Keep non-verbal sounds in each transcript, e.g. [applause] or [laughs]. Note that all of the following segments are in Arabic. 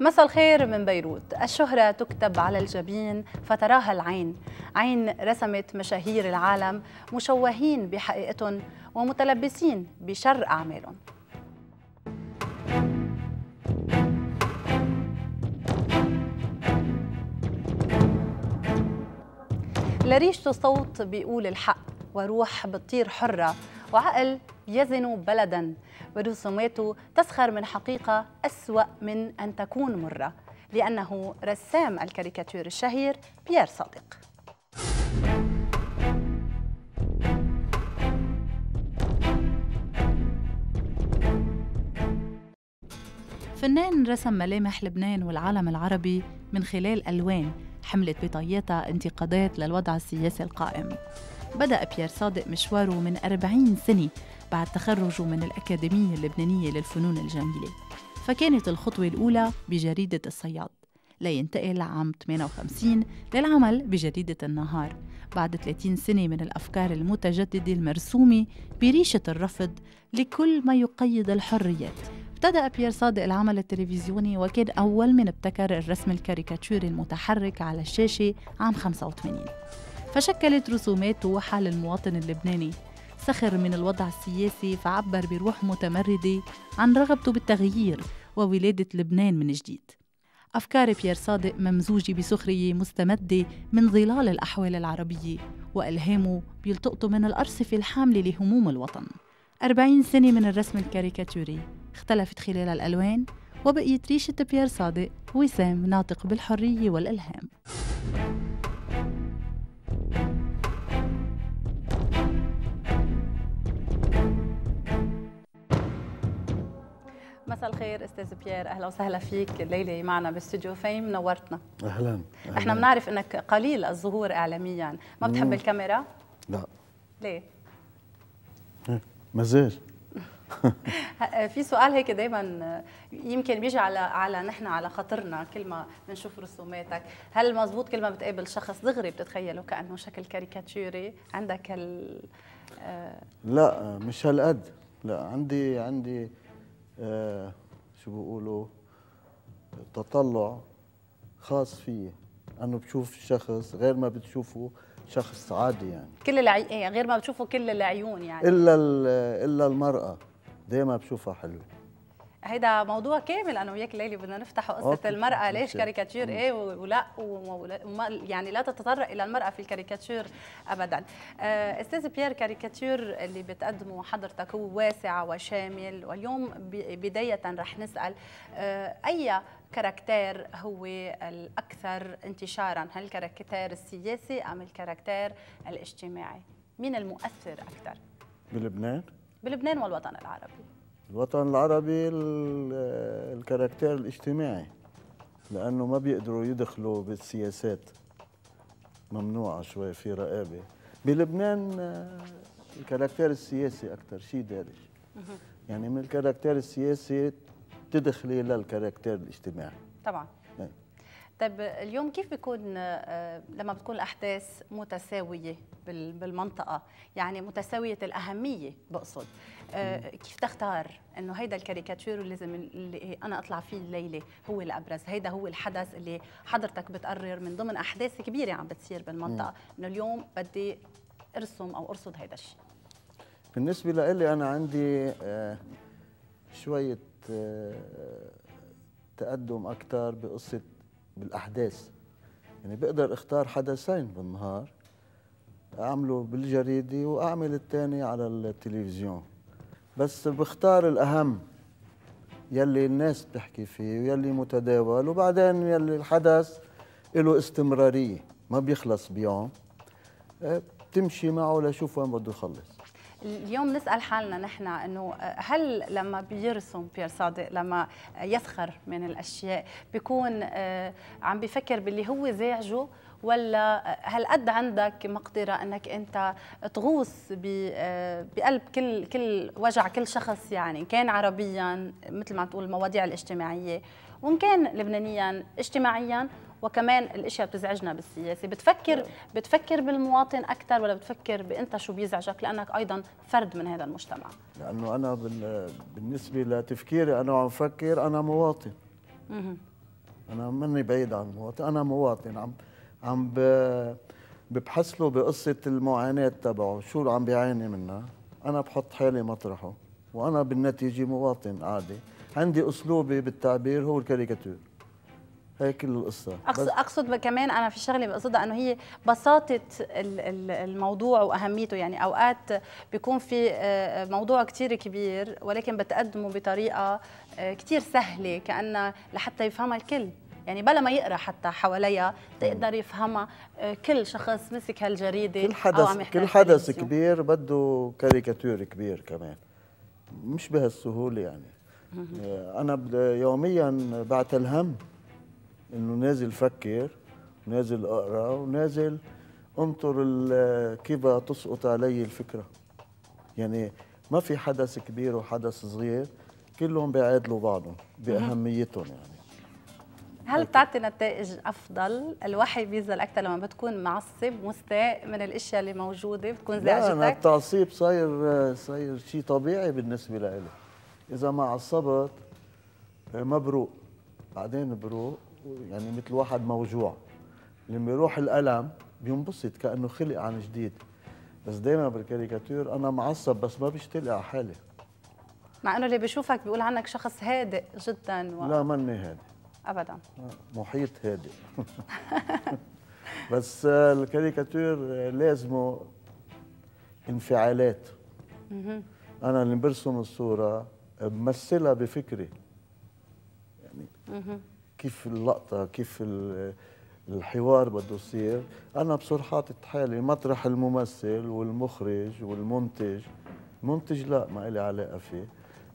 مساء الخير من بيروت الشهرة تكتب على الجبين فتراها العين عين رسمت مشاهير العالم مشوهين بحقيقتهم ومتلبسين بشر أعمالهم لريشة صوت بيقول الحق وروح بتطير حرة وعقل يزن بلدا ورسوماته تسخر من حقيقة أسوأ من أن تكون مرة لأنه رسام الكاريكاتير الشهير بيير صادق فنان رسم ملامح لبنان والعالم العربي من خلال ألوان حملت بطياتها انتقادات للوضع السياسي القائم بدأ بيير صادق مشواره من 40 سنة بعد تخرجه من الأكاديمية اللبنانية للفنون الجميلة فكانت الخطوة الأولى بجريدة الصياد لينتقل عام 58 للعمل بجريدة النهار بعد 30 سنة من الأفكار المتجددة المرسومة بريشة الرفض لكل ما يقيد الحريات ابتدأ بيير صادق العمل التلفزيوني وكان أول من ابتكر الرسم الكاريكاتوري المتحرك على الشاشة عام 85 فشكلت رسوماته حال المواطن اللبناني سخر من الوضع السياسي فعبر بروح متمردة عن رغبته بالتغيير وولادة لبنان من جديد أفكار بيير صادق ممزوجة بسخرية مستمدة من ظلال الأحوال العربية وألهامه بيلتقط من الأرصفة الحاملة لهموم الوطن 40 سنة من الرسم الكاريكاتوري اختلفت خلال الألوان وبقيت ريشة بيير صادق وسام ناطق بالحرية والإلهام مساء الخير استاذ بيير اهلا وسهلا فيك الليله معنا باستديو فيم نورتنا اهلا, أهلا. احنا بنعرف انك قليل الظهور اعلاميا ما بتحب مم. الكاميرا لا ليه إيه، مزاج في سؤال هيك دائما يمكن بيجي على على نحن على خاطرنا كل ما بنشوف رسوماتك هل مزبوط كل ما بتقابل شخص دغري بتتخيله كانه شكل كاريكاتوري عندك ال آه، لا مش هالقد لا عندي عندي آه شو بيقولوا تطلع خاص فيي انه بشوف الشخص غير ما بتشوفه شخص عادي يعني كل العي... يعني غير ما بتشوفه كل العيون يعني الا الا المراه دايما بشوفها حلوه هيدا موضوع كامل انا وياك ليلي بدنا نفتح قصه المراه ليش كاريكاتير ايه ولا وما يعني لا تتطرق الى المراه في الكاريكاتير ابدا آه، استاذ بيير كاريكاتير اللي بتقدمه حضرتك هو واسع وشامل واليوم بدايه رح نسال آه، اي كاركتير هو الاكثر انتشارا هل الكاركتير السياسي ام الكاركتير الاجتماعي مين المؤثر اكثر بلبنان بلبنان والوطن العربي الوطن العربي الكاركتير الاجتماعي لانه ما بيقدروا يدخلوا بالسياسات ممنوعه شوي في رقابه بلبنان آه، الكاركتير السياسي اكثر شيء دارج يعني من الكاركتير السياسي تدخلي للكاركتير الاجتماعي طبعا طيب اليوم كيف بيكون آه، لما بتكون الاحداث متساويه بالمنطقه يعني متساويه الاهميه بقصد آه، كيف تختار انه هيدا الكاريكاتير اللي لازم اللي انا اطلع فيه الليله هو الابرز هيدا هو الحدث اللي حضرتك بتقرر من ضمن احداث كبيره عم بتصير بالمنطقه انه اليوم بدي ارسم او ارصد هيدا الشيء بالنسبه لي انا عندي آه، شويه تقدم اكثر بقصه بالاحداث يعني بقدر اختار حدثين بالنهار اعمله بالجريده واعمل الثاني على التلفزيون بس بختار الاهم يلي الناس بتحكي فيه ويلي متداول وبعدين يلي الحدث له استمراريه ما بيخلص بيوم آه، بتمشي معه لشوف وين بده يخلص اليوم نسال حالنا نحن انه هل لما بيرسم بيير صادق لما يسخر من الاشياء بيكون آه، عم بفكر باللي هو زعجه ولا آه، هل قد عندك مقدره انك انت تغوص آه، بقلب كل كل وجع كل شخص يعني كان عربيا مثل ما تقول المواضيع الاجتماعيه وان كان لبنانيا اجتماعيا وكمان الاشياء بتزعجنا بالسياسه بتفكر بتفكر بالمواطن اكثر ولا بتفكر بانت شو بيزعجك لانك ايضا فرد من هذا المجتمع لانه انا بالنسبه لتفكيري انا عم فكر انا مواطن انا مني بعيد عن المواطن انا مواطن عم عم ببحث له بقصه المعاناه تبعه شو عم بيعاني منها انا بحط حالي مطرحه وانا بالنتيجه مواطن عادي عندي اسلوبي بالتعبير هو الكاريكاتير هي كل القصه اقصد اقصد كمان انا في شغله بقصدها انه هي بساطه الموضوع واهميته يعني اوقات بيكون في آه، موضوع كثير كبير ولكن بتقدمه بطريقه آه، كثير سهله كانها لحتى يفهمها الكل يعني بلا ما يقرا حتى حواليها تقدر يفهمها آه، كل شخص مسك هالجريده كل حدث كل حدث كبير بده كاريكاتير كبير كمان مش بهالسهوله يعني انا يوميا الهم انه نازل فكر نازل اقرا ونازل انطر كيف تسقط علي الفكره يعني ما في حدث كبير وحدث صغير كلهم بيعادلوا بعضهم باهميتهم يعني هل بتعطي نتائج افضل الوحي بيزل اكثر لما بتكون معصب مستاء من الاشياء اللي موجوده بتكون زعجتك لا انا التعصيب صاير صاير شيء طبيعي بالنسبه لإلي اذا ما عصبت مبروق بعدين بروق يعني مثل واحد موجوع لما يروح الألم بينبسط كأنه خلق عن جديد بس دايما بالكاريكاتير أنا معصب بس ما بشتلي على حالي مع انه اللي بيشوفك بيقول عنك شخص هادئ جدا و... لا ماني هادئ ابدا محيط هادئ [laughs] بس الكاريكاتير لازمه انفعالات انا اللي برسم الصوره بمثلها بفكري يعني كيف اللقطه كيف الحوار بده يصير انا بصير حاطط حالي مطرح الممثل والمخرج والمنتج منتج لا ما إلي علاقه فيه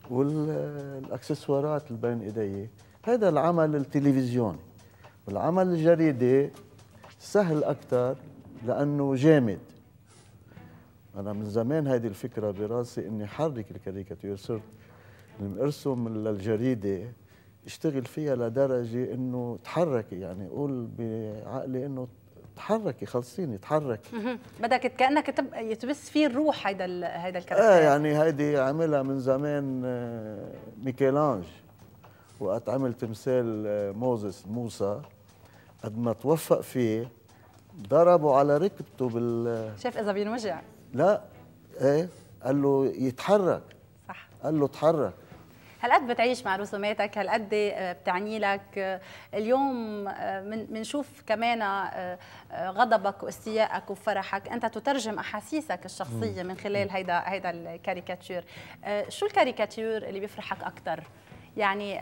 والاكسسوارات اللي بين ايدي هذا العمل التلفزيوني والعمل الجريدي سهل اكثر لانه جامد انا من زمان هذه الفكره براسي اني حرك الكاريكاتير صرت ارسم للجريده اشتغل فيها لدرجه انه تحركي يعني قول بعقلي انه تحركي خلصيني تحركي بدك كانك يتبس فيه الروح هيدا هيدا الكلام ايه يعني هيدي عملها من زمان آه، ميكيلانج وقت عمل تمثال آه، موزس موسى قد ما توفق فيه ضربوا على ركبته بال شاف اذا بينوجع لا ايه قال له يتحرك صح قال له تحرك هالقد بتعيش مع رسوماتك هالقد آه، بتعني لك آه، اليوم بنشوف آه، كمان غضبك واستيائك وفرحك انت تترجم احاسيسك الشخصيه من خلال هيدا هيدا الكاريكاتير شو الكاريكاتير اللي بيفرحك اكثر يعني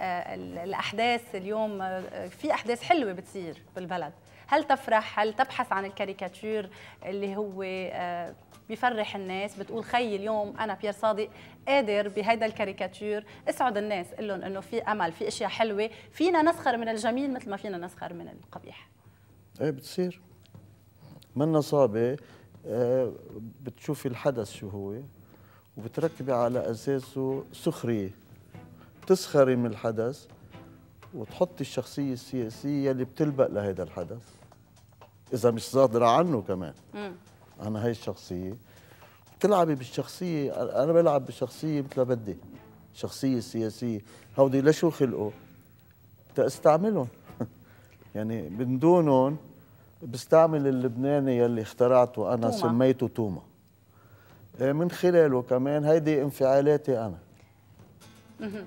الاحداث اليوم في احداث حلوه بتصير بالبلد هل تفرح هل تبحث عن الكاريكاتير اللي هو بفرح الناس بتقول خي اليوم انا بيير صادق قادر بهيدا الكاريكاتير اسعد الناس قول لهم انه في امل في اشياء حلوه فينا نسخر من الجميل مثل ما فينا نسخر من القبيح ايه بتصير منا صعبه آه، بتشوفي الحدث شو هو وبتركبي على اساسه سخريه بتسخري من الحدث وتحطي الشخصيه السياسيه اللي بتلبق لهذا الحدث اذا مش صادره عنه كمان مم. انا هاي الشخصيه بتلعبي بالشخصيه انا بلعب بالشخصيه مثل ما بدي الشخصيه السياسيه هودي لشو خلقوا؟ تستعملهم [laughs] يعني من دونهم بستعمل اللبناني يلي اخترعته انا توما. سميته توما إيه، من خلاله كمان هيدي انفعالاتي انا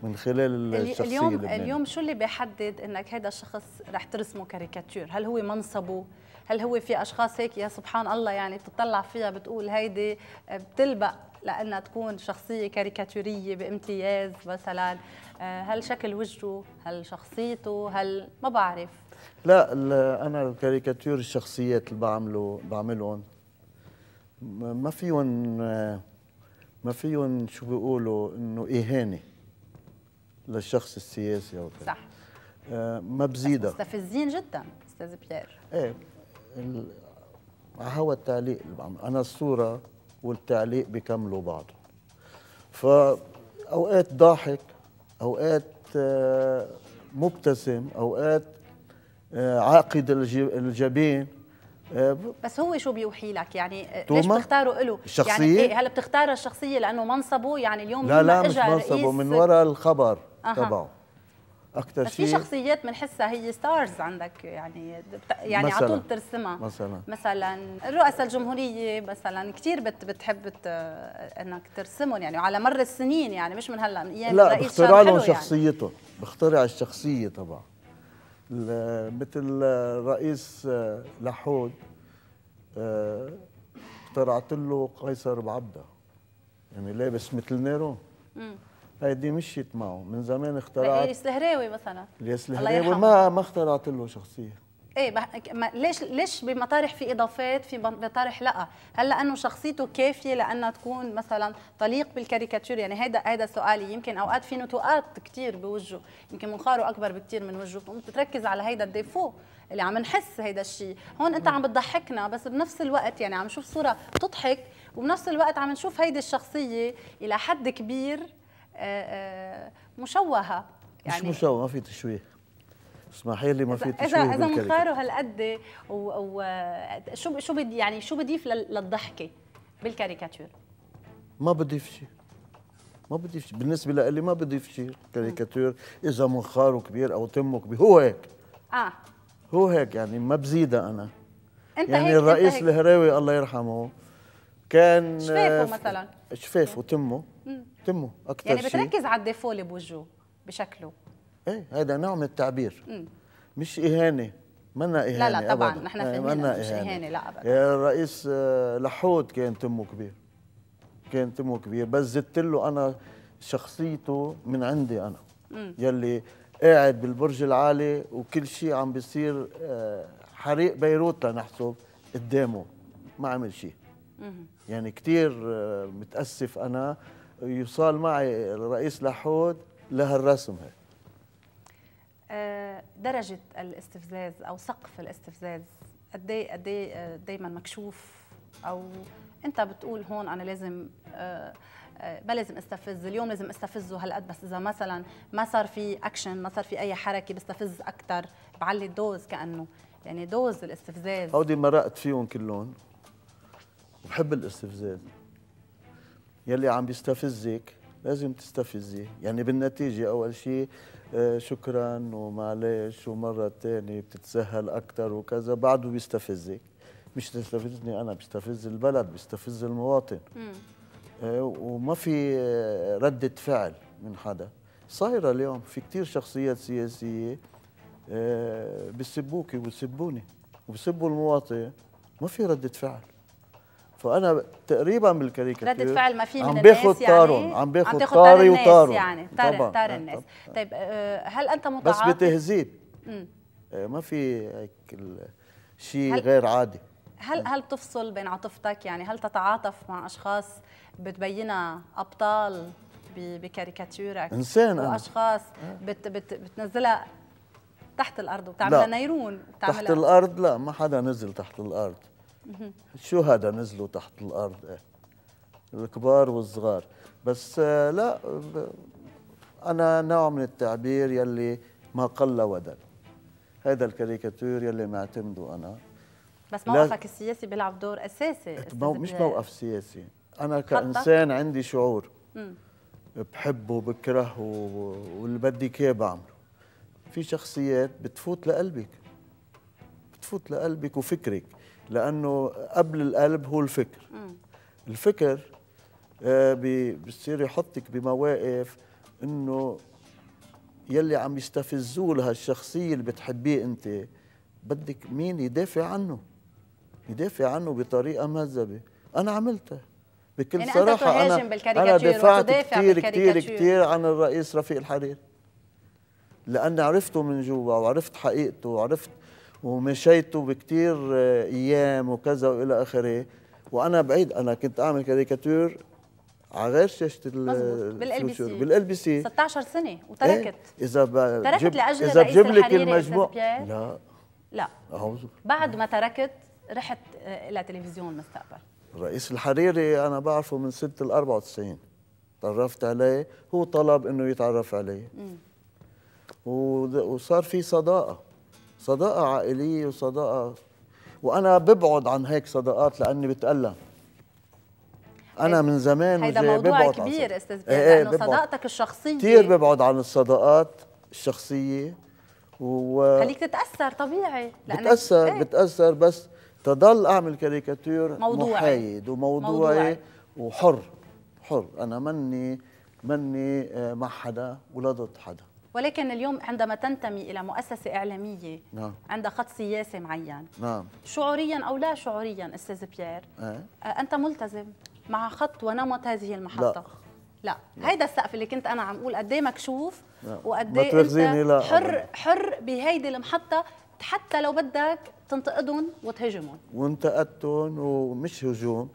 من خلال الشخصيه اليوم اللبنانية. اليوم شو اللي بيحدد انك هيدا الشخص رح ترسمه كاريكاتير هل هو منصبه هل هو في اشخاص هيك يا سبحان الله يعني بتطلع فيها بتقول هيدي آه، بتلبق لانها تكون شخصيه كاريكاتوريه بامتياز مثلا آه، هل شكل وجهه هل شخصيته هل ما بعرف لا انا الكاريكاتير الشخصيات اللي بعمله بعملهم ما فيهم ما فيهم شو بيقولوا انه اهانه للشخص السياسي او صح آه ما بزيدها مستفزين جدا استاذ بيير ايه على هو التعليق اللي بعمل انا الصوره والتعليق بيكملوا بعضه فاوقات ضاحك اوقات آه، مبتسم اوقات آه، عاقد الجبين آه، بس هو شو بيوحي لك يعني ليش بتختاره له الشخصية؟ يعني إيه هلا بتختار الشخصية لأنه منصبه يعني اليوم لا لا مش منصبه من وراء الخبر أه. تبعه اكثر شيء في شخصيات بنحسها هي ستارز عندك يعني يعني على طول بترسمها مثلا مثلا الرؤساء الجمهوريه مثلا كثير بت بتحب انك ترسمهم يعني على مر السنين يعني مش من هلا من ايام لا بخترع لهم شخصيتهم يعني. بخترع الشخصيه تبعهم مثل رئيس آه، لحود آه، اخترعت له قيصر بعبده يعني لابس مثل نيرون هيدي مشيت معه من زمان اخترعت الياس الهراوي مثلا الياس الهراوي ما ما اخترعت له شخصيه ايه ما ليش ليش بمطارح في اضافات في مطارح لا هلا انه شخصيته كافيه لانها تكون مثلا طليق بالكاريكاتير يعني هذا هذا سؤالي يمكن اوقات في نتوءات كثير بوجهه يمكن منخاره اكبر بكثير من وجهه بتركز على هيدا الديفو اللي عم نحس هيدا الشيء هون انت عم بتضحكنا بس بنفس الوقت يعني عم نشوف صوره بتضحك وبنفس الوقت عم نشوف هيدي الشخصيه الى حد كبير آه، آه، مشوهه يعني مش مشوهه ما في تشويه اسمحي لي ما في تشويه اذا اذا مخاره هالقد وشو شو بدي يعني شو بضيف للضحكه بالكاريكاتير؟ ما بضيف شيء ما بضيف شيء بالنسبه لي ما بضيف شيء كاريكاتير اذا منخاره كبير او تمه كبير هو هيك اه هو هيك يعني ما بزيدها انا انت يعني هيك الرئيس الهراوي الله يرحمه كان شفافه مثلا شفافه وتمه تمه يعني شيء يعني بتركز على الديفو اللي بوجهه بشكله ايه هذا نوع من التعبير مم. مش اهانه منا اهانه لا لا طبعا أبداً. نحن إيه، فاهمين مش اهانه لا ابدا الرئيس آه، لحود كان تمه كبير كان تمه كبير بس زدت له انا شخصيته من عندي انا مم. يلي قاعد بالبرج العالي وكل شيء عم بيصير آه، حريق بيروت لنحسب قدامه ما عمل شيء يعني كثير آه، متاسف انا يوصل معي الرئيس لحود لهالرسم هيك آه، درجة الاستفزاز أو سقف الاستفزاز قد ايه قد ايه آه، دايما مكشوف أو أنت بتقول هون أنا لازم آه، ما لازم استفز اليوم لازم استفزه هالقد بس إذا مثلا ما صار في أكشن ما صار في أي حركة بستفز أكثر بعلي الدوز كأنه يعني دوز الاستفزاز هودي مرقت فيهم كلهم وبحب الاستفزاز يلي عم بيستفزك لازم تستفزي يعني بالنتيجة أول شيء آه، شكرا ومعلش ومرة تانية بتتسهل أكثر وكذا بعده بيستفزك مش تستفزني أنا بيستفز البلد بيستفز المواطن آه، وما في آه، ردة فعل من حدا صايرة اليوم في كتير شخصيات سياسية بسبوكي وبسبوني وبسبوا المواطن ما في ردة فعل فانا تقريبا بالكاريكاتير ردة فعل ما في من يعني. عم باخذ طارهم يعني عم باخذ طاري وطارهم يعني طار طبعاً. طار الناس طبعاً. طيب آه، هل انت متعاطف بس بتهذيب آه، ما في هيك شيء غير عادي هل هل بتفصل بين عاطفتك يعني هل تتعاطف مع اشخاص بتبينها ابطال بكاريكاتيرك انسان واشخاص آه. بت بت بتنزلها تحت الارض وبتعملها نيرون تحت الارض لا ما حدا نزل تحت الارض شو هذا نزلوا تحت الارض إيه. الكبار والصغار بس آه، لا انا نوع من التعبير يلي ما قل ودل هذا الكاريكاتير يلي معتمده انا بس موقفك السياسي بيلعب دور اساسي مو مش موقف سياسي انا كانسان عندي شعور بحبه وبكرهه واللي بدي اياه بعمله في شخصيات بتفوت لقلبك بتفوت لقلبك وفكرك لانه قبل القلب هو الفكر الفكر آه، بصير يحطك بمواقف انه يلي عم يستفزوه لهالشخصيه اللي بتحبيه انت بدك مين يدافع عنه يدافع عنه بطريقه مهذبه انا عملتها بكل يعني صراحه انا انا دفعت كثير كثير كثير عن الرئيس رفيق الحريري لاني عرفته من جوا وعرفت حقيقته وعرفت ومشيته بكثير آه، ايام وكذا والى اخره وانا بعيد انا كنت اعمل كاريكاتير على غير شاشه بالال بي سي بالال بي سي 16 سنه وتركت ايه؟ اذا تركت جب... لاجل اذا بجيب لك المجموع لا لا أعوذ. بعد ما تركت رحت آه، الى تلفزيون المستقبل رئيس الحريري انا بعرفه من سنه ال 94 تعرفت عليه هو طلب انه يتعرف علي وصار في صداقه صداقة عائلية وصداقة وأنا ببعد عن هيك صداقات لأني بتألم أنا من زمان هيدا موضوع كبير أستاذ إيه, إيه، لأنه صداقتك الشخصية كثير ببعد عن الصداقات الشخصية و... خليك تتأثر طبيعي لأنك بتأثر إيه؟ بتأثر بس تضل أعمل كاريكاتير موضوعي محايد وموضوعي موضوعي. وحر حر أنا مني مني آه، مع حدا ولا ضد حدا ولكن اليوم عندما تنتمي إلى مؤسسة إعلامية نعم. عندها خط سياسي معين نعم. شعوريا أو لا شعوريا أستاذ بيير إيه. أه؟ أنت ملتزم مع خط ونمط هذه المحطة لا, لا. هيدا السقف اللي كنت أنا عم أقول قد ايه مكشوف وقد إيه أنت حر حر بهيدي المحطة حتى لو بدك تنتقدهم وتهجمهم وانتقدتهم ومش هجوم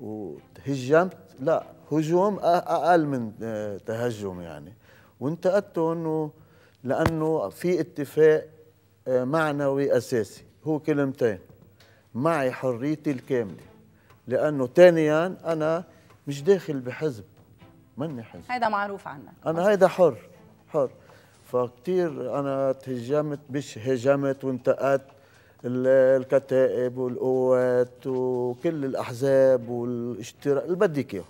وتهجمت لا هجوم اقل من آه، تهجم يعني وانتقدته انه لانه في اتفاق آه، معنوي اساسي هو كلمتين معي حريتي الكامله لانه ثانيا انا مش داخل بحزب مني حزب هيدا معروف عنك انا هيدا حر حر فكتير انا تهجمت مش هجمت وانتقدت الكتائب والقوات وكل الاحزاب والاشتراك اللي بدك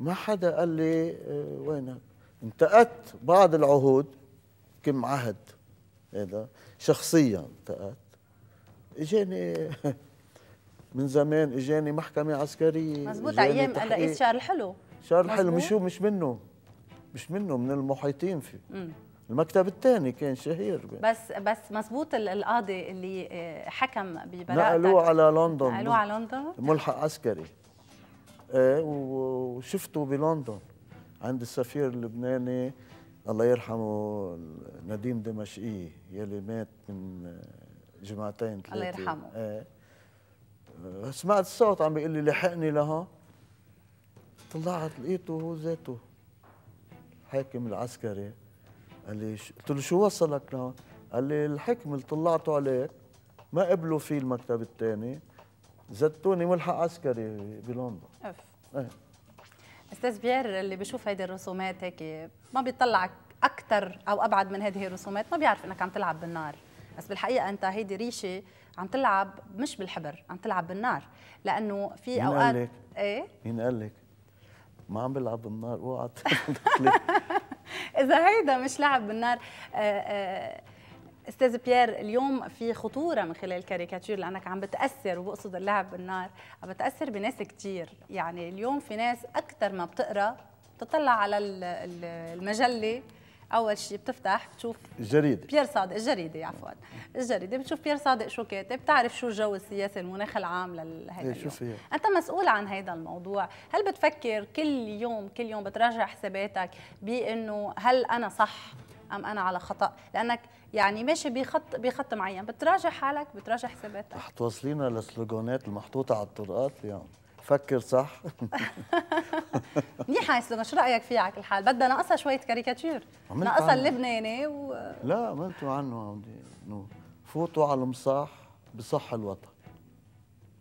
ما حدا قال لي آه، وينك انتقدت بعض العهود كم عهد هذا شخصيا انتقدت اجاني [laughs] من زمان اجاني محكمه عسكريه مزبوط ايام الرئيس شهر الحلو شهر الحلو مش هو مش منه مش منه من المحيطين فيه مم. المكتب الثاني كان شهير بس بس مزبوط القاضي اللي آه، حكم ببراءتك نقلوه على لندن نقلوه على لندن ملحق عسكري ايه وشفته بلندن عند السفير اللبناني الله يرحمه نديم دمشقي يلي مات من آه، جمعتين ثلاثة الله يرحمه ايه سمعت الصوت عم بيقول لي لحقني لهون طلعت لقيته هو ذاته الحاكم العسكري قال لي قلت له شو وصلك لهون؟ قال لي الحكم اللي طلعته عليك ما قبلوا فيه المكتب الثاني زتوني ملحق عسكري بلندن اف ايه استاذ بيير اللي بيشوف هيدي الرسومات هيك ما بيطلع اكثر او ابعد من هذه الرسومات ما بيعرف انك عم تلعب بالنار بس بالحقيقه انت هيدي ريشه عم تلعب مش بالحبر عم تلعب بالنار لانه في اوقات مين قال لك؟ ايه مين قال لك؟ ما عم بلعب بالنار اوعى [laughs] اذا هيدا مش لعب بالنار آآ آه، آآ آه، استاذ بيير اليوم في خطوره من خلال الكاريكاتير لانك عم بتاثر وبقصد اللعب بالنار عم بتاثر بناس كثير يعني اليوم في ناس اكثر ما بتقرا بتطلع على المجله اول شيء بتفتح بتشوف الجريده بيير صادق الجريده عفوا الجريده بتشوف بيير صادق شو كاتب بتعرف شو الجو السياسي المناخ العام لهيدا إيه، شو فيها انت مسؤول عن هيدا الموضوع هل بتفكر كل يوم كل يوم بتراجع حساباتك بانه هل انا صح ام انا على خطا لانك يعني ماشي بخط بخط معين بتراجع حالك بتراجع حساباتك رح توصلينا للسلوغونات المحطوطه على الطرقات اليوم فكر صح [laughs] منيحه هاي السلوغان شو رايك فيها على كل حال بدها ناقصها شويه كاريكاتير ناقصها اللبناني و... لا عملتوا عنه انه فوتوا على المصاح بصح الوطن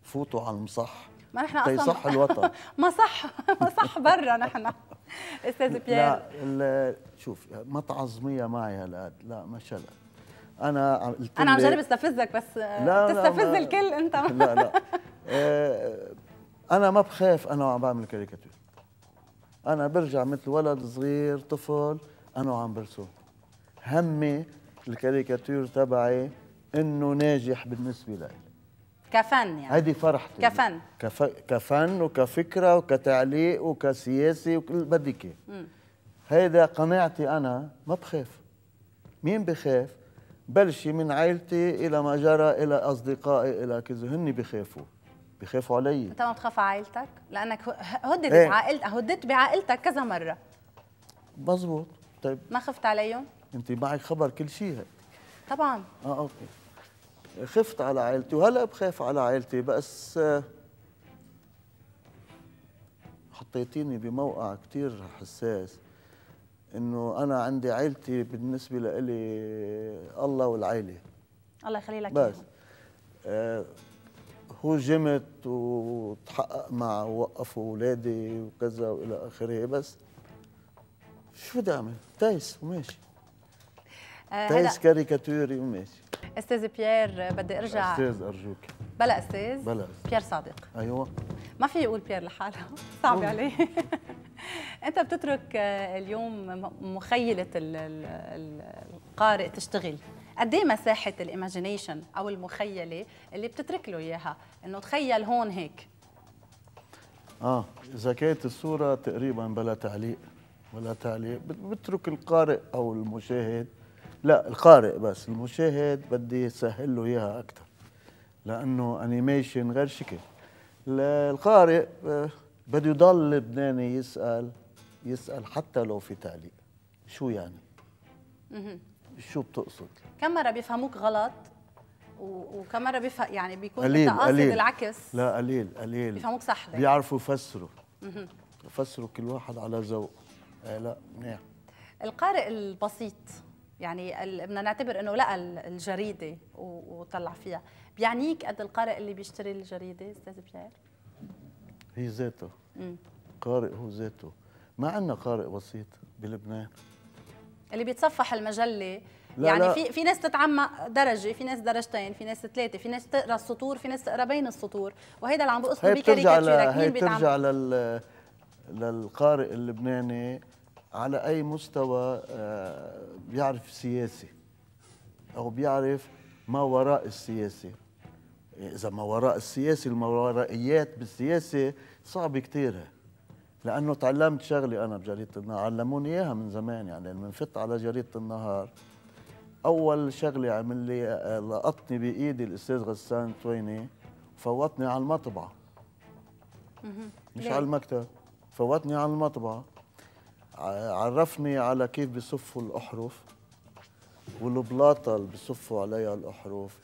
فوتوا على المصح ما نحن اصلا يصح الوطن [laughs] ما صح ما صح برا نحن [laughs] استاذ بيير لا شوف ما تعظميها معي هالقد لا مش هالقد انا قلت انا عم جرب استفزك بس لا تستفز لا الكل انت لا لا آه، انا ما بخاف انا وعم بعمل كاريكاتير انا برجع مثل ولد صغير طفل انا وعم برسم همي الكاريكاتير تبعي انه ناجح بالنسبه لي كفن يعني هذه فرحتي كفن كف... كفن وكفكره وكتعليق وكسياسي وكل بدك هيدا قناعتي انا ما بخاف مين بخاف بلشي من عائلتي الى ما جرى الى اصدقائي الى كذا هن بخافوا بخافوا علي انت ما بتخاف على عائلتك لانك هددت ايه؟ عائلت هددت بعائلتك كذا مره مزبوط طيب ما خفت عليهم انت معك خبر كل شيء طبعا اه اوكي خفت على عائلتي وهلا بخاف على عائلتي بس حطيتيني بموقع كثير حساس انه انا عندي عائلتي بالنسبه لإلي الله والعائله الله يخلي لك بس آه هو جمت وتحقق مع وقفوا اولادي وكذا والى اخره بس شو بدي اعمل؟ تايس وماشي آه تايس كاريكاتوري وماشي استاذ بيير بدي ارجع استاذ ارجوك بلا استاذ بلا أستاذ. بيير صادق ايوه ما في يقول بيير لحاله [laughs] صعب عليه [laughs] انت بتترك آه، اليوم مخيله القارئ تشتغل قد ايه مساحه الايماجينيشن او المخيله اللي بتترك له اياها انه تخيل هون هيك اه اذا كانت الصوره تقريبا بلا تعليق ولا تعليق بترك القارئ او المشاهد لا القارئ بس المشاهد بدي اسهل له اياها اكثر لانه انيميشن غير شكل القارئ آه، بده يضل لبناني يسال يسال حتى لو في تعليق شو يعني شو بتقصد كم مره بيفهموك غلط وكم مره بيفهم يعني بيكون قليل انت قاصد العكس لا قليل قليل بيفهموك صح ليه؟ بيعرفوا يفسروا يفسروا كل واحد على ذوقه آه لا منيح القارئ البسيط يعني بدنا نعتبر انه لقى الجريده وطلع فيها بيعنيك قد القارئ اللي بيشتري الجريده استاذ بيير هي ذاته قارئ هو ذاته ما عندنا قارئ بسيط بلبنان اللي بيتصفح المجله لا يعني لا. في في ناس تتعمق درجه في ناس درجتين في ناس ثلاثه في ناس تقرا السطور في ناس تقرا بين السطور وهيدا اللي عم بقصده بكاريكاتيرك مين بيتعمق هي بترجع لل للقارئ اللبناني على اي مستوى آه، بيعرف سياسه او بيعرف ما وراء السياسه اذا ما وراء السياسه الماورائيات بالسياسه صعب كثير لانه تعلمت شغله انا بجريده النهار علموني اياها من زمان يعني من فت على جريده النهار اول شغله عمل لي آه، لقطني بايدي الاستاذ غسان تويني فوتني على المطبعه مش على المكتب فوتني على المطبعه عرفني على كيف بصفوا الأحرف والبلاطة اللي بصفوا عليها الأحرف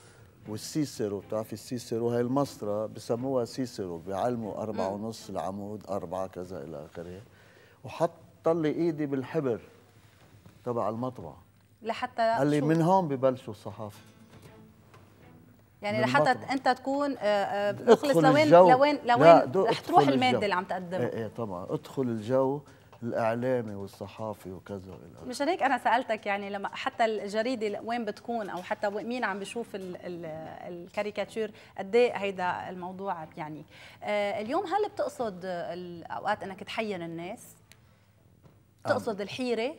والسيسرو بتعرفي السيسرو هاي المسطرة بسموها سيسرو بيعلموا أربعة ونص العمود أربعة كذا إلى آخره وحط لي إيدي بالحبر تبع المطبعة لحتى قال لي من هون ببلشوا الصحافة يعني لحتى انت تكون مخلص آه، آه، لوين لوين لوين رح تروح الماده اللي عم تقدمها ايه ايه طبعا ادخل الجو الاعلامي والصحافي وكذا مش هيك انا سالتك يعني لما حتى الجريده وين بتكون او حتى مين عم بشوف الكاريكاتير قد ايه هيدا الموضوع يعني آه، اليوم هل بتقصد الاوقات انك تحين الناس؟ تقصد الحيره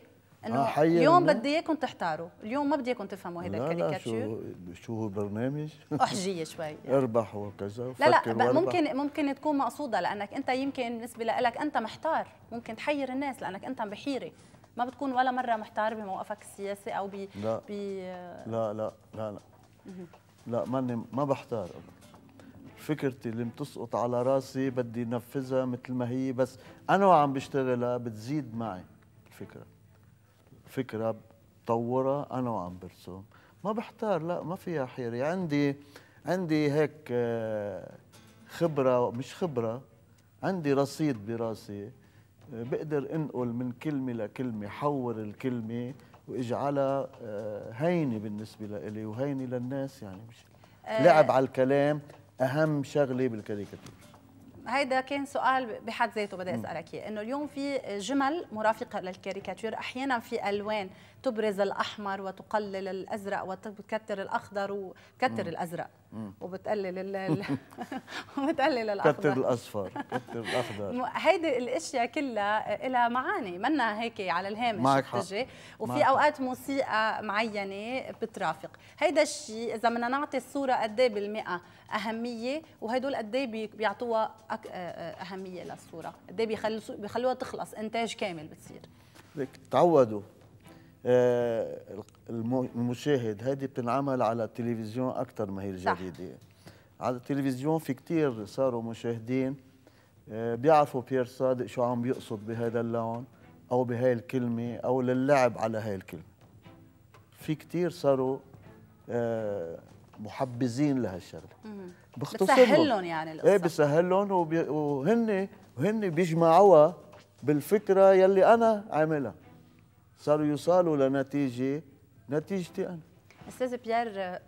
انه آه، اليوم بدي اياكم تحتاروا اليوم ما بدي اياكم تفهموا هذا الكاريكاتير شو شو هو برنامج [laughs] احجيه شوي اربح وكذا لا لا ممكن ممكن تكون مقصوده لانك انت يمكن بالنسبه لك انت محتار ممكن تحير الناس لانك انت بحيره ما بتكون ولا مره محتار بموقفك السياسي او ب لا لا لا لا لا لا ماني ما بحتار فكرتي اللي بتسقط على راسي بدي نفذها مثل ما هي بس انا وعم بشتغلها بتزيد معي الفكره فكره بطورها انا وعم برسم ما بحتار لا ما فيها حيره عندي عندي هيك آه، خبره مش خبره عندي رصيد براسي آه، بقدر انقل من كلمه لكلمه حور الكلمه واجعلها آه، هينه بالنسبه لإلي وهينه للناس يعني مش لعب على الكلام اهم شغله بالكاريكاتير هيدا كان سؤال بحد ذاته بدي اسالك اياه انه اليوم في جمل مرافقه للكاريكاتير احيانا في الوان تبرز الاحمر وتقلل الازرق وتكثر الاخضر وكثر الازرق وبتقلل ال... [laughs] [laughs] وبتقلل الاخضر كثر الاصفر كثر الاخضر هيدي الاشياء كلها لها معاني منا هيك على الهامش معك حق. بتجي وفي معك اوقات موسيقى معينه بترافق هيدا الشيء اذا بدنا نعطي الصوره قد ايه بالمئه اهميه وهدول قد ايه بيعطوها آه، آه، اهميه للصوره قد ايه بيخلوها تخلص انتاج كامل بتصير ليك تعودوا آه المشاهد هذه بتنعمل على التلفزيون اكثر ما هي الجريده على التلفزيون في كثير صاروا مشاهدين آه بيعرفوا بيير صادق شو عم بيقصد بهذا اللون او بهاي الكلمه او للعب على هاي الكلمه في كثير صاروا آه، محبزين لهالشغله بتسهل لهم يعني إيه، القصه ايه بسهل لهم وبي... وهن وهن بيجمعوها بالفكره يلي انا عاملها صاروا يوصلوا لنتيجه نتيجتي انا استاذ بيير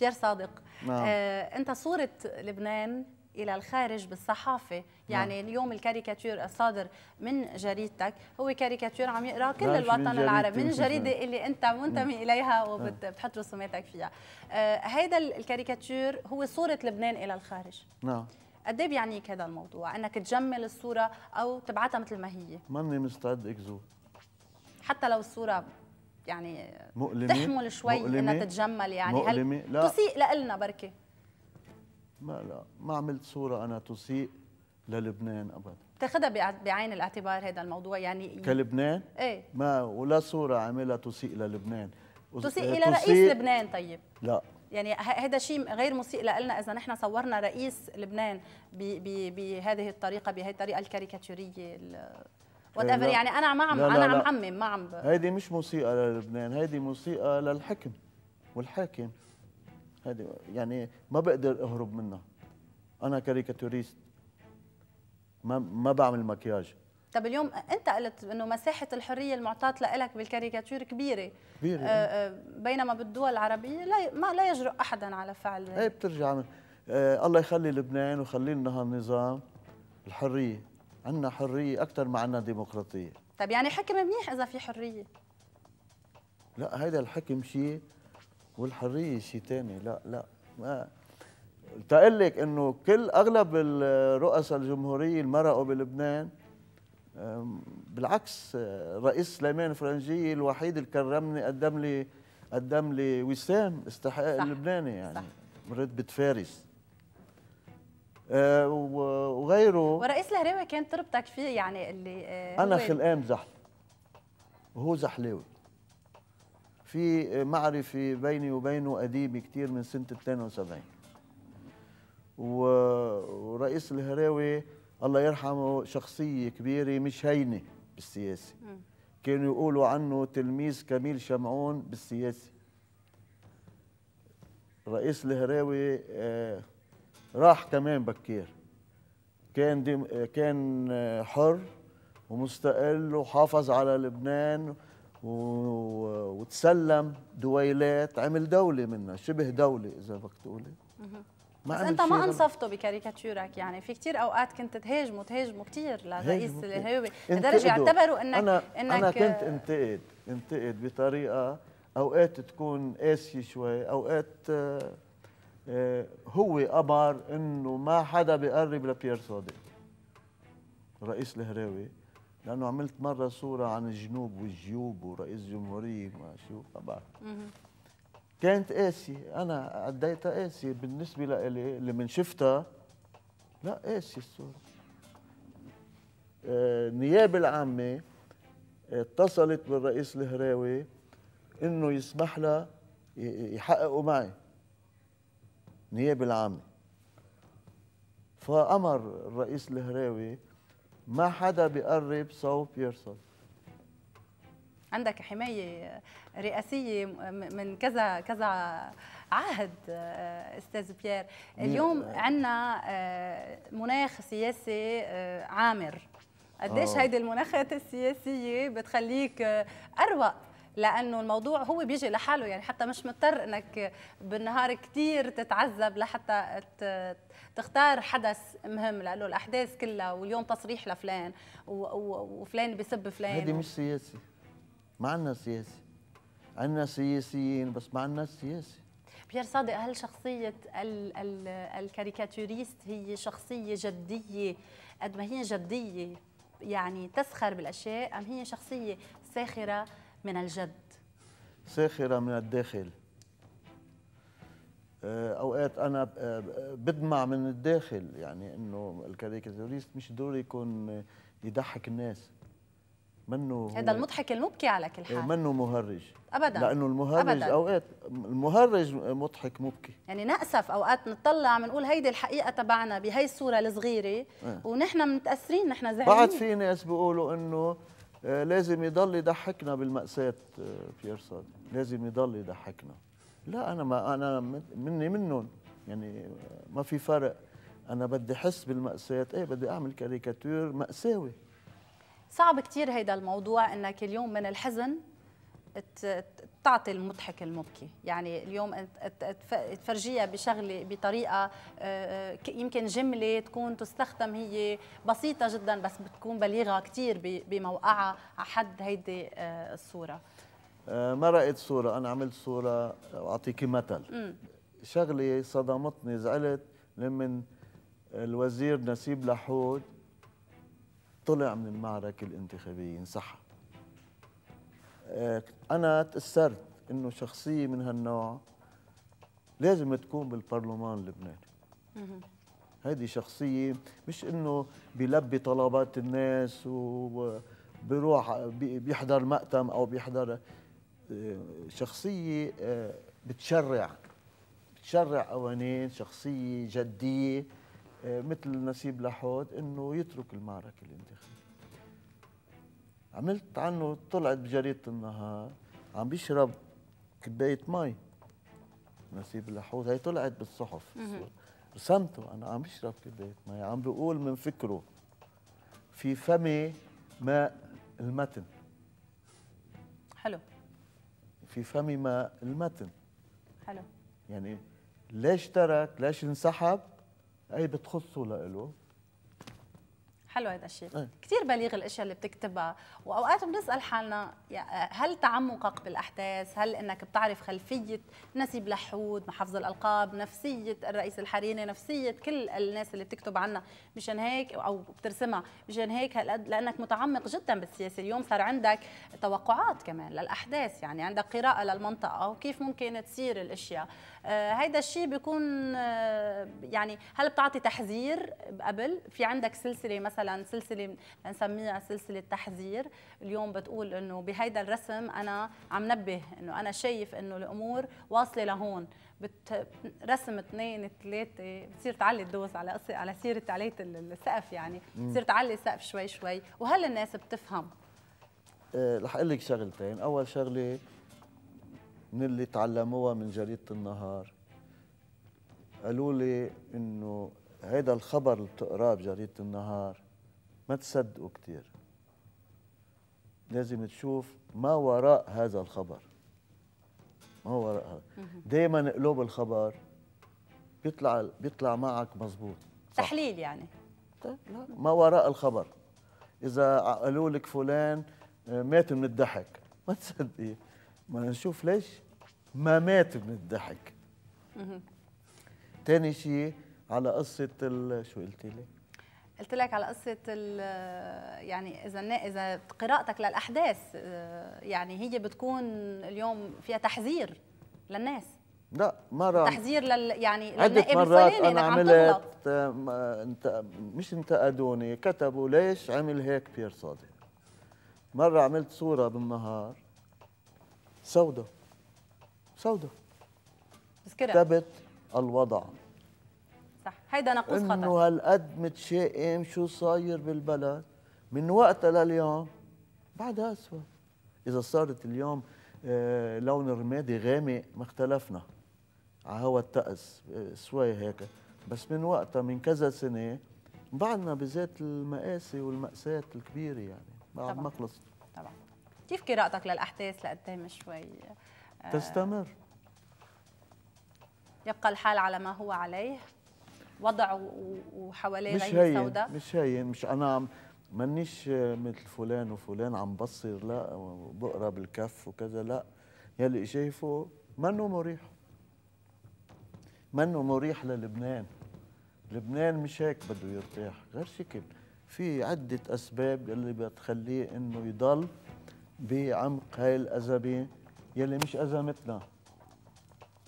بيير صادق نعم. آه، انت صوره لبنان الى الخارج بالصحافه يعني نعم. اليوم الكاريكاتير الصادر من جريدتك هو كاريكاتير عم يقرا كل نعم، الوطن العربي من الجريده اللي انت منتمي نعم. اليها وبتحط نعم. رسوماتك فيها آه الكاريكاتير هو صوره لبنان الى الخارج نعم قد ايه بيعنيك هذا الموضوع انك تجمل الصوره او تبعتها مثل ما هي ماني مستعد اكزو حتى لو الصوره يعني مؤلمة تحمل شوي مؤلمة انها تتجمل يعني مؤلمة هل لا تسيء لنا بركي ما لا ما عملت صوره انا تسيء للبنان ابدا بتاخذها بعين الاعتبار هذا الموضوع يعني كلبنان؟ ايه ما ولا صوره عملها تسيء للبنان تسيء آه، الى رئيس لبنان طيب لا يعني هذا شيء غير مسيء لنا اذا نحن صورنا رئيس لبنان بهذه الطريقه بهذه الطريقه الكاريكاتوريه وات ايفر يعني انا ما عم لا لا انا عم عمم ما عم هيدي مش موسيقى للبنان هيدي موسيقى للحكم والحاكم هذه يعني ما بقدر اهرب منها انا كاريكاتوريست ما ما بعمل مكياج طب اليوم انت قلت انه مساحه الحريه المعطاه لك بالكاريكاتير كبيره كبيره آه،, آه بينما بالدول العربيه لا ما لا يجرؤ احدا على فعل ايه بترجع من آه الله يخلي لبنان ويخلي لنا هالنظام الحريه عندنا حريه اكثر ما عندنا ديمقراطيه طب يعني حكم منيح اذا في حريه لا هيدا الحكم شيء والحريه شيء ثاني لا لا ما تقول لك انه كل اغلب الرؤساء الجمهوريه اللي مرقوا بلبنان بالعكس رئيس سليمان فرنجي الوحيد اللي كرمني قدم لي قدم لي وسام استحقاق اللبناني يعني صح. رتبه فارس أه، وغيره ورئيس الهراوي كانت تربطك فيه يعني اللي آه، انا خلقان زحل وهو زحلاوي في معرفة بيني وبينه قديمة كتير من سنة 72 ورئيس الهراوي الله يرحمه شخصية كبيرة مش هينة بالسياسة كانوا يقولوا عنه تلميذ كميل شمعون بالسياسة رئيس الهراوي آه، راح كمان بكير كان كان حر ومستقل وحافظ على لبنان وتسلم دويلات عمل دوله منها شبه دوله اذا بدك تقولي ما بس انت ما انصفته بكاريكاتورك يعني في كثير اوقات كنت تهاجمه تهاجمه كثير لرئيس الهيوي لدرجه يعتبروا انك أنا انك انا كنت انتقد انتقد بطريقه اوقات تكون قاسيه شوي اوقات آه، هو قبر انه ما حدا بيقرب لبيير صادق رئيس الهراوي لانه عملت مره صوره عن الجنوب والجيوب ورئيس جمهوريه ما شو بعرف كانت قاسي انا اديتها قاسي بالنسبه لي اللي من شفتها لا قاسي الصوره آه، النيابه العامه آه، اتصلت بالرئيس الهراوي انه يسمح لها يحققوا معي النيابه العامه فامر الرئيس الهراوي ما حدا بيقرب صوب بيرسون عندك حمايه رئاسيه من كذا كذا عهد آه، استاذ بيير اليوم عندنا آه، مناخ سياسي آه، عامر قديش هيدي المناخات السياسيه بتخليك اروق لانه الموضوع هو بيجي لحاله يعني حتى مش مضطر انك بالنهار كثير تتعذب لحتى تختار حدث مهم لانه الاحداث كلها واليوم تصريح لفلان وفلان بيسب فلان هذه مش سياسي ما عندنا سياسي عندنا سياسيين بس ما عندنا سياسي بيير صادق هل شخصية ال ال الكاريكاتوريست هي شخصية جدية قد ما هي جدية يعني تسخر بالأشياء أم هي شخصية ساخرة من الجد ساخرة من الداخل آه، اوقات انا آه، بدمع من الداخل يعني انه الكاريكاتوريست مش دوري يكون آه، يضحك الناس منه هذا المضحك المبكي على كل حال إيه، منه مهرج ابدا لانه المهرج أبداً. اوقات المهرج مضحك مبكي يعني نأسف اوقات نطلع بنقول هيدي الحقيقه تبعنا بهي الصوره الصغيره أه. ونحن متاثرين نحن زعلانين بعد في ناس بيقولوا انه لازم يضل يضحكنا بالمأساة بيير صادق لازم يضل يضحكنا لا أنا ما أنا مني منهم يعني ما في فرق أنا بدي أحس بالمأساة إيه بدي أعمل كاريكاتير مأساوي صعب كثير هيدا الموضوع انك اليوم من الحزن تعطي المضحك المبكي يعني اليوم تفرجيها بشغله بطريقه آه، آه، يمكن جمله تكون تستخدم هي بسيطه جدا بس بتكون بليغه كثير بموقعها على حد هيدي آه، الصوره ما رأيت صورة أنا عملت صورة أعطيك مثل شغلة صدمتني زعلت لمن الوزير نسيب لحود طلع من المعركة الانتخابية انسحب انا تاثرت انه شخصيه من هالنوع لازم تكون بالبرلمان اللبناني هذه شخصيه مش انه بيلبي طلبات الناس وبروح بيحضر مأتم او بيحضر آه، شخصيه آه، بتشرع بتشرع قوانين شخصيه جديه آه، مثل نسيب لحود انه يترك المعركه الانتخابيه عملت عنه طلعت بجريده النهار عم بيشرب كبايه مي نسيب الحوت هي طلعت بالصحف رسمته انا عم بيشرب كبايه مي عم بيقول من فكره في فمي ماء المتن حلو في فمي ماء المتن حلو يعني ليش ترك ليش انسحب هي بتخصه لإله حلو هذا الشيء إيه. كثير بليغ الاشياء اللي بتكتبها واوقات بنسال حالنا هل تعمقك بالاحداث هل انك بتعرف خلفيه نسيب لحود محافظ الالقاب نفسيه الرئيس الحريني نفسيه كل الناس اللي بتكتب عنها مشان هيك او بترسمها مشان هيك لانك متعمق جدا بالسياسه اليوم صار عندك توقعات كمان للاحداث يعني عندك قراءه للمنطقه وكيف ممكن تصير الاشياء آه، هيدا الشيء بيكون آه، يعني هل بتعطي تحذير قبل في عندك سلسله مثلا عن سلسله بنسميها سلسله تحذير اليوم بتقول انه بهيدا الرسم انا عم نبه انه انا شايف انه الامور واصله لهون بت... رسم اثنين ثلاثه بتصير تعلي الدوز على قصة على سيره عليه السقف يعني بتصير تعلي السقف شوي شوي وهل الناس بتفهم آه، رح اقول لك شغلتين اول شغله من اللي تعلموها من جريده النهار قالوا لي انه هذا الخبر اللي بتقراه بجريده النهار ما تصدقوا كثير لازم تشوف ما وراء هذا الخبر ما وراء هذا دائما قلوب الخبر بيطلع بيطلع معك مزبوط صح. تحليل يعني ما وراء الخبر اذا قالوا لك فلان آه، مات من الضحك ما تصدقي ما نشوف ليش ما مات من الضحك ثاني شيء على قصه شو قلتي لي قلت لك على قصه يعني اذا اذا قراءتك للاحداث آه، يعني هي بتكون اليوم فيها تحذير للناس لا مره تحذير لل يعني عدة مرات انا عملت آه، انت مش انتقدوني كتبوا ليش عمل هيك بير صادق مره عملت صوره بالنهار سوداء سوداء كتبت الوضع هيدا نقص خطر انه هالقد متشائم شو صاير بالبلد من وقتها لليوم بعدها اسوء اذا صارت اليوم آه، لون الرمادي غامق ما اختلفنا على هوا الطقس شوي هيك بس من وقتها من كذا سنه بعدنا بذات المآسي والمأساة الكبيرة يعني بعد ما خلصت طبعا كيف قراءتك للأحداث لقدام شوي؟ آه، تستمر يبقى الحال على ما هو عليه وضع وحواليه عين سوداء مش هي مش انا مانيش مثل فلان وفلان عم بصير لا بقرا بالكف وكذا لا يلي شايفه منه مريح منه مريح للبنان لبنان مش هيك بده يرتاح غير شكل في عدة أسباب يلي بتخليه إنه يضل بعمق هاي الأزمة يلي مش أزمتنا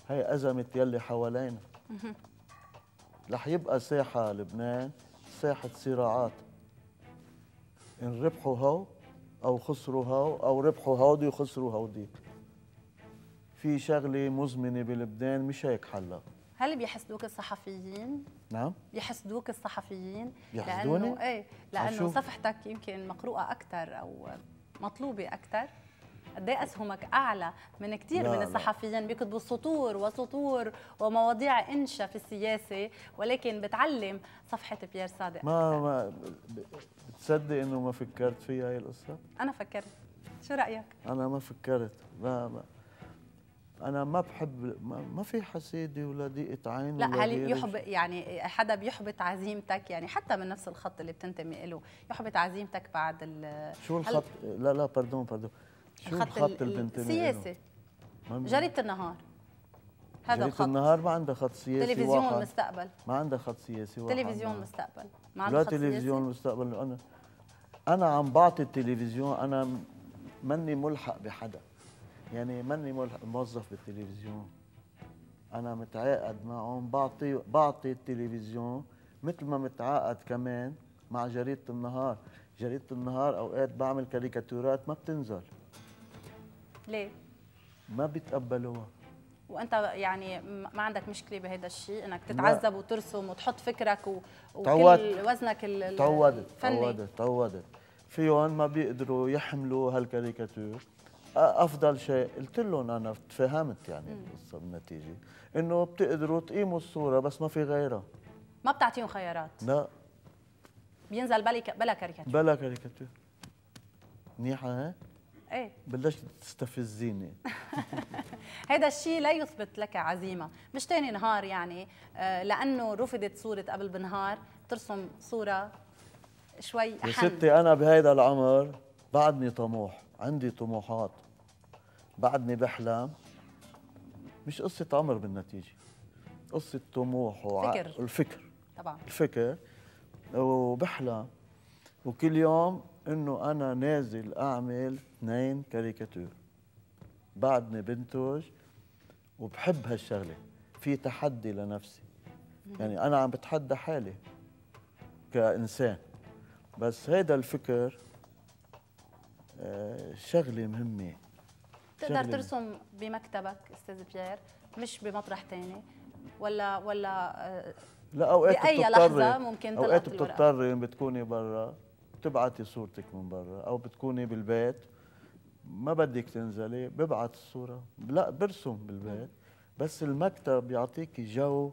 هاي أزمة يلي حوالينا رح يبقى ساحة لبنان ساحة صراعات إن ربحوا هو أو خسروا هو أو ربحوا هودي وخسروا هوديك في شغلة مزمنة بلبنان مش هيك حلها هل بيحسدوك الصحفيين؟ نعم بيحسدوك الصحفيين؟ بيحسدوني؟ لأنه ايه لأنه صفحتك يمكن مقروءة أكثر أو مطلوبة أكثر قد إيه اسهمك اعلى من كثير من الصحفيين بيكتبوا سطور وسطور ومواضيع انشا في السياسه ولكن بتعلم صفحه بيير صادق ما ما بتصدق انه ما فكرت فيها هي القصه انا فكرت شو رايك انا ما فكرت ما ما انا ما بحب ما, في حسيدي ولا ضيقه عين لا هل يحب يعني حدا بيحبط عزيمتك يعني حتى من نفس الخط اللي بتنتمي له يحبط عزيمتك بعد ال شو الخط لا لا باردون باردون شو الخط, الخط البنتين سياسي جريده النهار هذا جريدة النهار ما عندها خط سياسي تلفزيون واحد. المستقبل ما عندها خط سياسي واحد تلفزيون المستقبل ما عندها خط تلفزيون المستقبل انا انا عم بعطي التلفزيون انا ماني ملحق بحدا يعني ماني ملحق موظف بالتلفزيون انا متعاقد معهم بعطي بعطي التلفزيون مثل ما متعاقد كمان مع جريده النهار جريده النهار اوقات بعمل كاريكاتورات ما بتنزل ليه؟ ما بيتقبلوها وانت يعني ما عندك مشكله بهذا الشيء انك تتعذب وترسم وتحط فكرك و... وكل طوّد. وزنك ال... تعودت تعودت تعودت في فيهم ما بيقدروا يحملوا هالكاريكاتير افضل شيء قلت لهم انا تفهمت يعني القصه بالنتيجه انه بتقدروا تقيموا الصوره بس ما في غيرها ما بتعطيهم خيارات لا بينزل بلا كاريكاتير بلا كاريكاتير منيحه هيك؟ ايه بلشت تستفزيني [laughs] هذا الشيء لا يثبت لك عزيمه مش ثاني نهار يعني آه، لانه رفضت صوره قبل بنهار ترسم صوره شوي يا ستي انا بهيدا العمر بعدني طموح عندي طموحات بعدني بحلم مش قصه عمر بالنتيجه قصه طموح وعقل الفكر طبعا الفكر وبحلم وكل يوم انه انا نازل اعمل اثنين كاريكاتور بعدني بنتج وبحب هالشغله في تحدي لنفسي يعني انا عم بتحدى حالي كانسان بس هذا الفكر آه، شغله مهمه تقدر ترسم بمكتبك استاذ بيير مش بمطرح ثاني ولا ولا آه، لا اوقات بأي لحظه ممكن اوقات بتضطري بتكوني برا بتبعتي صورتك من برا او بتكوني بالبيت ما بدك تنزلي ببعث الصوره لا برسم بالبيت بس المكتب بيعطيك جو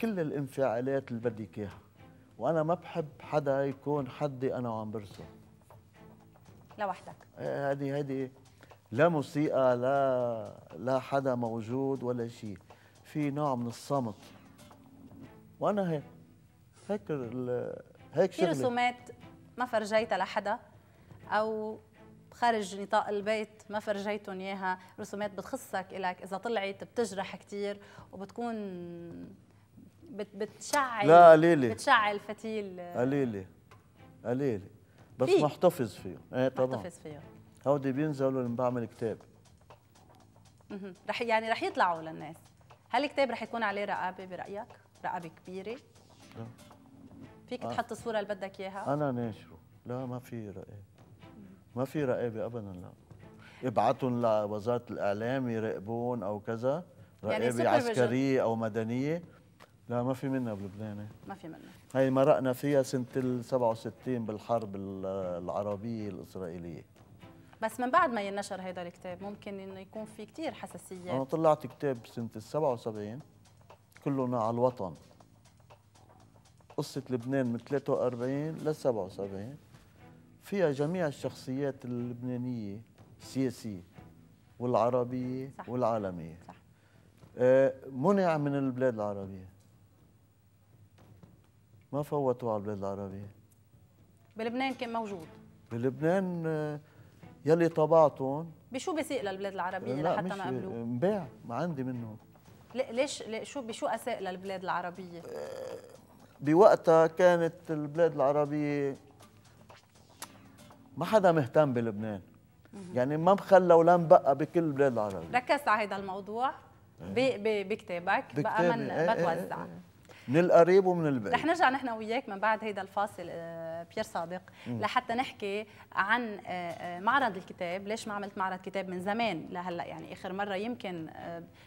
كل الانفعالات اللي بدك اياها وانا ما بحب حدا يكون حدي انا وعم برسم لوحدك إيه، هذه هذه لا موسيقى لا لا حدا موجود ولا شيء في نوع من الصمت وانا هيك هيك هيك في رسومات ما فرجيتها لحدا او خارج نطاق البيت ما فرجيتهم اياها رسومات بتخصك الك اذا طلعت بتجرح كثير وبتكون بت بتشعل لا قليله بتشعل فتيل قليله قليله بس فيه. محتفظ فيه ايه طبعا محتفظ فيه هودي بينزلوا لما بعمل كتاب رح يعني رح يطلعوا للناس هل الكتاب رح يكون عليه رقابه برايك رقابه كبيره لا. فيك أه. تحط الصوره اللي بدك اياها انا ناشره لا ما في رقابه ما في رقابه ابدا لا ابعتهم لوزاره الاعلام يراقبون او كذا يعني رقابه يعني عسكريه او مدنيه لا ما في منها بلبنان ما في منها هي مرقنا فيها سنه ال 67 بالحرب العربيه الاسرائيليه بس من بعد ما ينشر هذا الكتاب ممكن انه يكون في كثير حساسيات انا طلعت كتاب سنه ال 77 كلنا على الوطن قصه لبنان من 43 ل 77 فيها جميع الشخصيات اللبنانيه السياسيه والعربيه صح. والعالميه صح. آه، منع من البلاد العربيه ما فوتوا على البلاد العربيه بلبنان كان موجود بلبنان آه، يلي طبعتهم بشو بيسيء للبلاد العربيه لا لحتى ما قبلوه؟ مباع ما عندي منه ليش شو بشو اساء للبلاد العربيه؟ آه، بوقتها كانت البلاد العربيه ما حدا مهتم بلبنان يعني ما مخلى ولا مبقى بكل بلاد العربيه ركزت على هذا الموضوع إيه. بكتابك بقى من إيه، إيه، بتوزع من القريب ومن البعيد رح نرجع نحن وياك من بعد هيدا الفاصل آه، بيير صادق لحتى نحكي عن آه، آه، معرض الكتاب ليش ما عملت معرض كتاب من زمان لهلا يعني اخر مره يمكن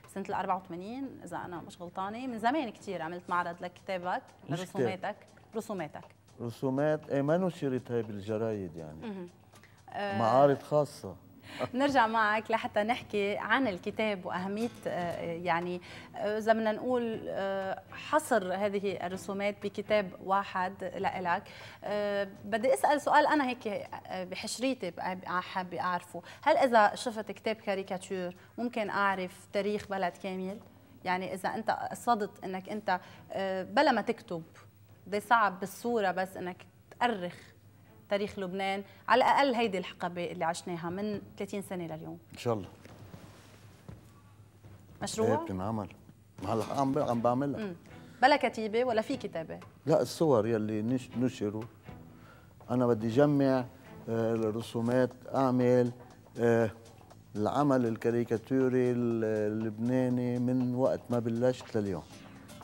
سنه ال 84 اذا انا مش غلطانه من زمان كثير عملت معرض لكتابك لرسوماتك رسوماتك رسومات اي ما نشرت هاي بالجرايد يعني آه. آه. معارض خاصه [laughs] نرجع معك لحتى نحكي عن الكتاب واهميه آه، يعني اذا بدنا نقول حصر هذه الرسومات بكتاب واحد لإلك بدي اسال سؤال انا هيك بحشريتي حابه اعرفه هل اذا شفت كتاب كاريكاتير ممكن اعرف تاريخ بلد كامل يعني اذا انت قصدت انك انت بلا ما تكتب قد صعب بالصوره بس انك تأرخ تاريخ لبنان على الاقل هيدي الحقبه اللي عشناها من 30 سنه لليوم ان شاء الله مشروع ايه بتنعمل هلا عم عم بعملها بلا كتيبه ولا في كتابه لا الصور يلي نشروا انا بدي جمع آه، الرسومات اعمل آه، العمل الكاريكاتوري اللبناني من وقت ما بلشت لليوم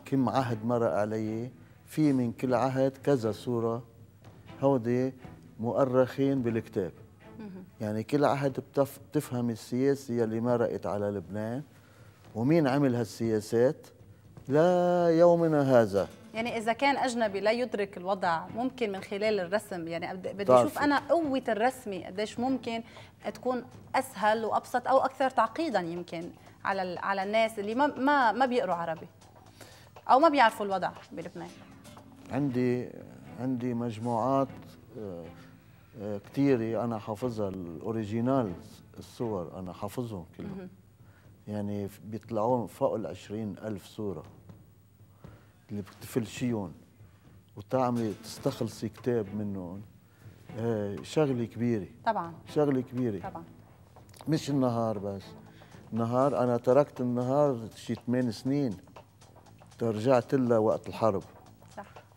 كم عهد مرق علي في من كل عهد كذا صورة هودي مؤرخين بالكتاب يعني كل عهد بتف... بتفهم السياسة اللي مرقت على لبنان ومين عمل هالسياسات لا يومنا هذا يعني إذا كان أجنبي لا يدرك الوضع ممكن من خلال الرسم يعني بدي أشوف أنا قوة الرسمي قديش ممكن تكون أسهل وأبسط أو أكثر تعقيدا يمكن على على الناس اللي ما ما, ما بيقروا عربي أو ما بيعرفوا الوضع بلبنان عندي عندي مجموعات آه، آه، كثيرة أنا حافظها الأوريجينال الصور أنا حافظهم كلهم يعني بيطلعون فوق ال ألف صورة اللي بتفلشيهم وتعملي تستخلصي كتاب منهم آه، شغلة كبيرة طبعا شغلة كبيرة طبعا مش النهار بس النهار أنا تركت النهار شي ثمان سنين ترجعت لها وقت الحرب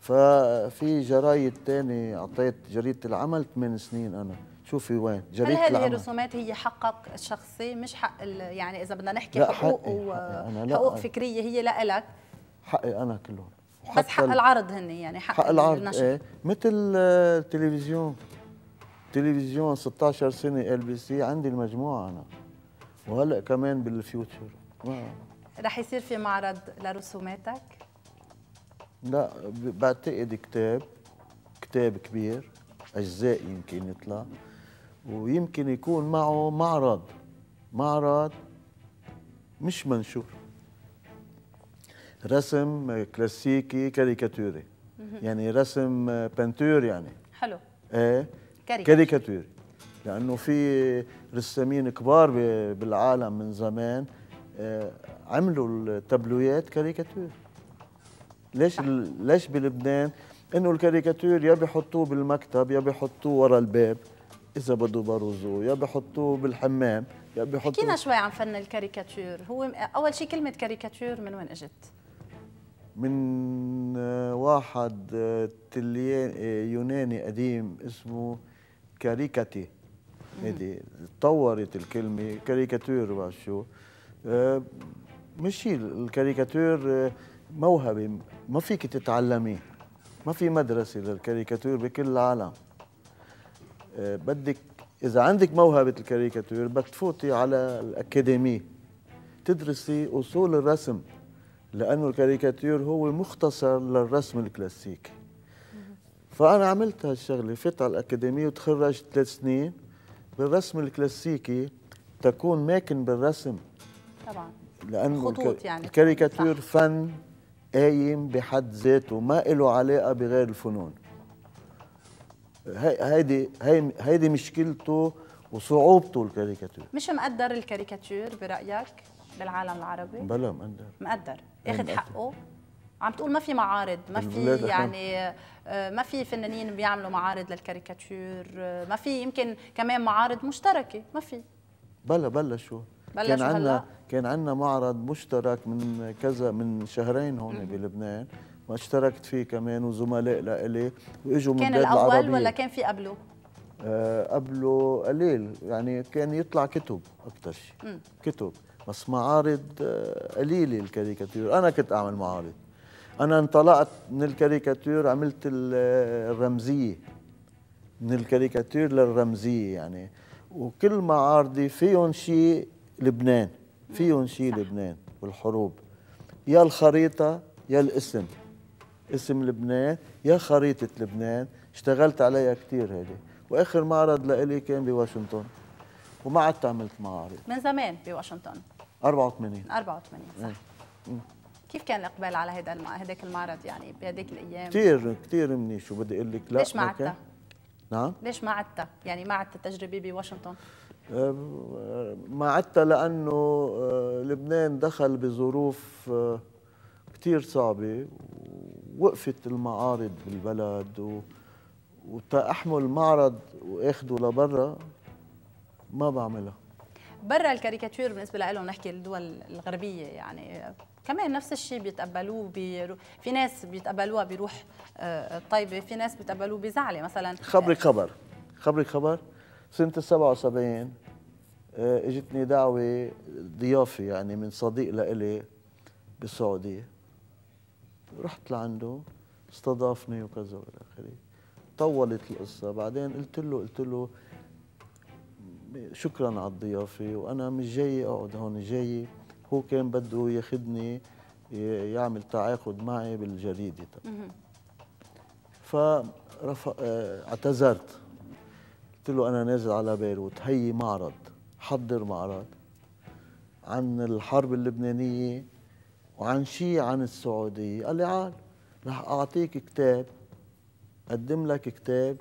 ففي جرايد تاني اعطيت جريده العمل 8 سنين انا شوفي وين جريده العمل هل هذه الرسومات هي حقك الشخصي مش حق يعني اذا بدنا نحكي حقوق حقي وحقوق حقوق فكريه هي لك حقي انا كله بس حق العرض هن يعني حق, حق العرض النشر. ايه مثل التلفزيون آه، تلفزيون 16 سنه ال بي سي عندي المجموعه انا وهلا كمان بالفيوتشر رح يصير في معرض لرسوماتك لا بعتقد كتاب كتاب كبير اجزاء يمكن يطلع ويمكن يكون معه معرض معرض مش منشور رسم كلاسيكي كاريكاتوري يعني رسم بنتور يعني حلو ايه كاريكاتوري لانه في رسامين كبار بالعالم من زمان آه، عملوا التابلويات كاريكاتوري ليش ليش بلبنان انه الكاريكاتير يا بحطوه بالمكتب يا بحطوه ورا الباب اذا بده بروزوه يا بحطوه بالحمام يا بحطوه حكينا شوي عن فن الكاريكاتير هو اول شيء كلمه كاريكاتير من وين اجت من آه، واحد آه، آه، يوناني قديم اسمه كاريكاتي هيدي تطورت الكلمه كاريكاتير شو مش الكاريكاتير موهبه ما فيك تتعلمي ما في مدرسه للكاريكاتير بكل العالم آه، بدك اذا عندك موهبه الكاريكاتير بدك تفوتي على الاكاديميه تدرسي اصول الرسم لانه الكاريكاتير هو مختصر للرسم الكلاسيكي فانا عملت هالشغله فت على الاكاديميه وتخرجت ثلاث سنين بالرسم الكلاسيكي تكون ماكن بالرسم طبعا لانه خطوط يعني الكاريكاتير فن قايم بحد ذاته ما له علاقه بغير الفنون هيدي هيدي مشكلته وصعوبته الكاريكاتير مش مقدر الكاريكاتير برايك بالعالم العربي بلا مقدر مقدر اخذ حقه عم تقول ما في معارض ما في يعني آه، ما في فنانين بيعملوا معارض للكاريكاتير آه، ما في يمكن كمان معارض مشتركه ما في بلا بلا شو كان عندنا كان عندنا معرض مشترك من كذا من شهرين هون بلبنان واشتركت فيه كمان وزملاء لإلي واجوا من كان الاول العربية. ولا كان في قبله؟ آه قبله قليل يعني كان يطلع كتب اكثر شيء كتب بس معارض آه قليله الكاريكاتير انا كنت اعمل معارض انا انطلقت من الكاريكاتير عملت آه، الرمزيه من الكاريكاتير للرمزيه يعني وكل معارضي فيهم شيء لبنان فيهم شيء لبنان والحروب يا الخريطة يا الاسم اسم لبنان يا خريطة لبنان اشتغلت عليها كثير هذه واخر معرض لإلي كان بواشنطن وما عدت عملت معارض من زمان بواشنطن 84 84 صح إيه. كيف كان الاقبال على هذا هذاك المعرض يعني بهذيك الايام؟ كثير كثير منيح شو بدي اقول لك لا ليش ما عدت؟ نعم ليش ما عدت؟ يعني ما عدت التجربه بواشنطن؟ ما عدت لأنه أه، لبنان دخل بظروف أه، كثير صعبة وقفت المعارض بالبلد و... وتأحمل معرض واخده لبرا ما بعملها برا الكاريكاتير بالنسبه لهم نحكي الدول الغربيه يعني كمان نفس الشيء بيتقبلوه بيرو... في ناس بيتقبلوها بروح أه، طيبه في ناس بيتقبلوه بزعله مثلا خبري خبر خبري خبر سنة ال 77 آه، اجتني دعوة ضيافة يعني من صديق لإلي بالسعودية رحت لعنده استضافني وكذا والى اخره طولت القصة بعدين قلت له قلت له شكرا على الضيافة وأنا مش جاي أقعد هون جاي هو كان بده ياخذني يعمل تعاقد معي بالجريدة طبعا فرفق آه، اعتذرت قلت له انا نازل على بيروت هي معرض حضر معرض عن الحرب اللبنانيه وعن شيء عن السعوديه قال لي عال رح اعطيك كتاب قدم لك كتاب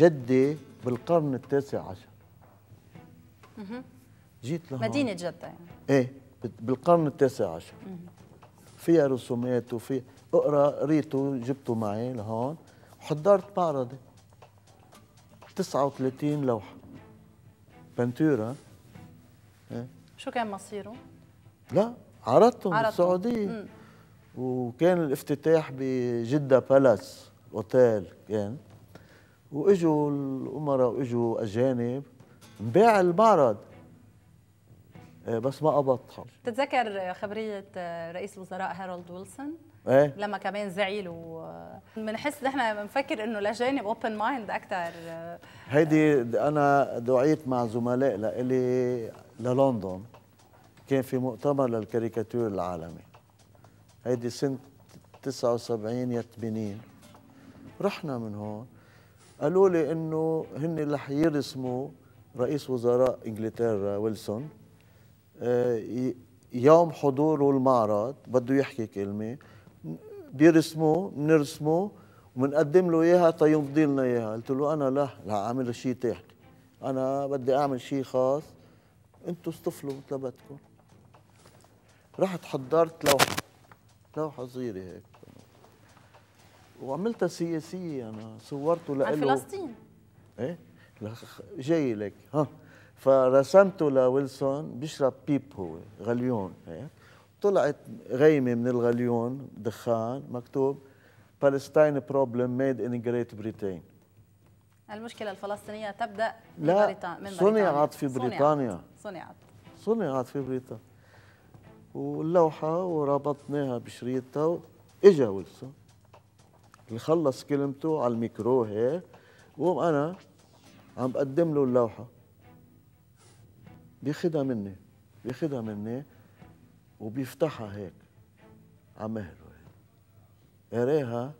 جده بالقرن التاسع عشر جيت لهون مدينه جده يعني ايه بالقرن التاسع عشر فيها رسومات وفي اقرا قريته جبته معي لهون وحضرت معرضي 39 لوحه بنتيرا إيه؟ شو كان مصيره؟ لا عرضتهم بالسعوديه وكان الافتتاح بجده بالاس اوتيل كان واجوا الامراء واجوا اجانب انباع المعرض آه، بس ما قبضتها بتتذكر خبريه آه، رئيس الوزراء هارولد ويلسون ايه لما كمان زعل آه، بنحس نحن بنفكر انه لجانب اوبن مايند اكثر هيدي انا دعيت مع زملاء لإلي للندن كان في مؤتمر للكاريكاتور العالمي هيدي سنه 79 يا 80 رحنا من هون قالوا لي انه هن رح يرسموا رئيس وزراء انجلترا ويلسون آه، يوم حضوره المعرض بده يحكي كلمه بيرسموه بنرسموه وبنقدم له اياها تيمضي لنا اياها قلت له انا لا لا اعمل شيء تحت انا بدي اعمل شيء خاص انتوا اصطفلوا مثل بدكم رحت حضرت لوحه لوحه صغيره هيك وعملتها سياسيه انا صورته لإله فلسطين ايه جاي لك ها فرسمته لويلسون بيشرب بيب هو غليون هيك طلعت غيمه من الغليون دخان مكتوب فلسطين بروبلم ميد ان جريت بريتين المشكله الفلسطينيه تبدا لا بريطانيا من صنعت في بريطانيا صنعت صنعت في بريطانيا واللوحه وربطناها بشريطها اجا ويلسون اللي خلص كلمته على الميكرو هيك وقوم انا عم بقدم له اللوحه بياخدها مني بياخدها مني وبيفتحها هيك عمهله هيك قراها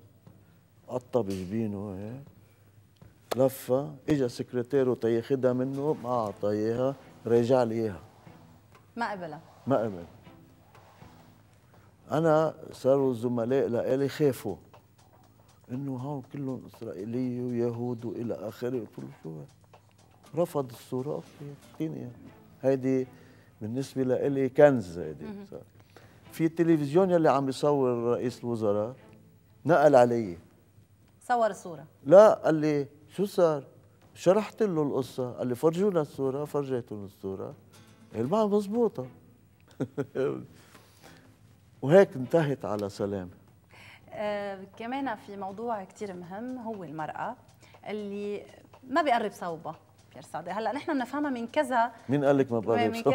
قطة بجبينه هيك لفة اجى سكرتيره تياخدها منه ما اعطى اياها رجع لي اياها ما قبلها ما قبل انا صاروا الزملاء لإلي خافوا انه هون كلهم اسرائيليه ويهود والى اخره قلت شو رفض الصوره اوكي اعطيني هيدي بالنسبه لإلي كنز هيدي في التلفزيون يلي عم بيصور رئيس الوزراء نقل علي صور الصوره لا قال لي شو صار شرحت له القصه قال لي فرجونا الصوره فرجيتهم الصوره ما مضبوطه [laughs] وهيك انتهت على سلام آه كمان في موضوع كثير مهم هو المرأة اللي ما بيقرب صوبها بيير صادق هلا نحن بنفهمها من كذا مين قال لك ما بقرب صوب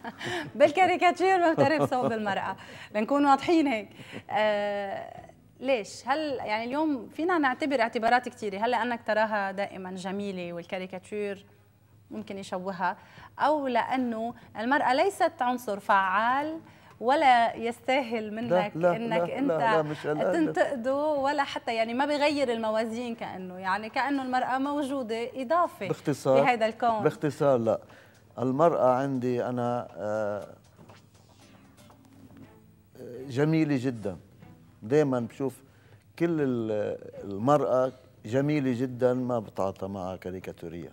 [laughs] بالكاريكاتير ما بقرب صوب المرأة لنكون واضحين هيك آه ليش؟ هل يعني اليوم فينا نعتبر اعتبارات كثيرة، هل لأنك تراها دائما جميلة والكاريكاتير ممكن يشوهها أو لأنه المرأة ليست عنصر فعال ولا يستاهل منك لا لا انك لا انت لا لا تنتقده ولا حتى يعني ما بغير الموازين كانه يعني كانه المراه موجوده اضافه باختصار بهذا الكون باختصار لا المراه عندي انا آه، جميله جدا دائما بشوف كل المراه جميله جدا ما بتعاطى معها كاريكاتوريا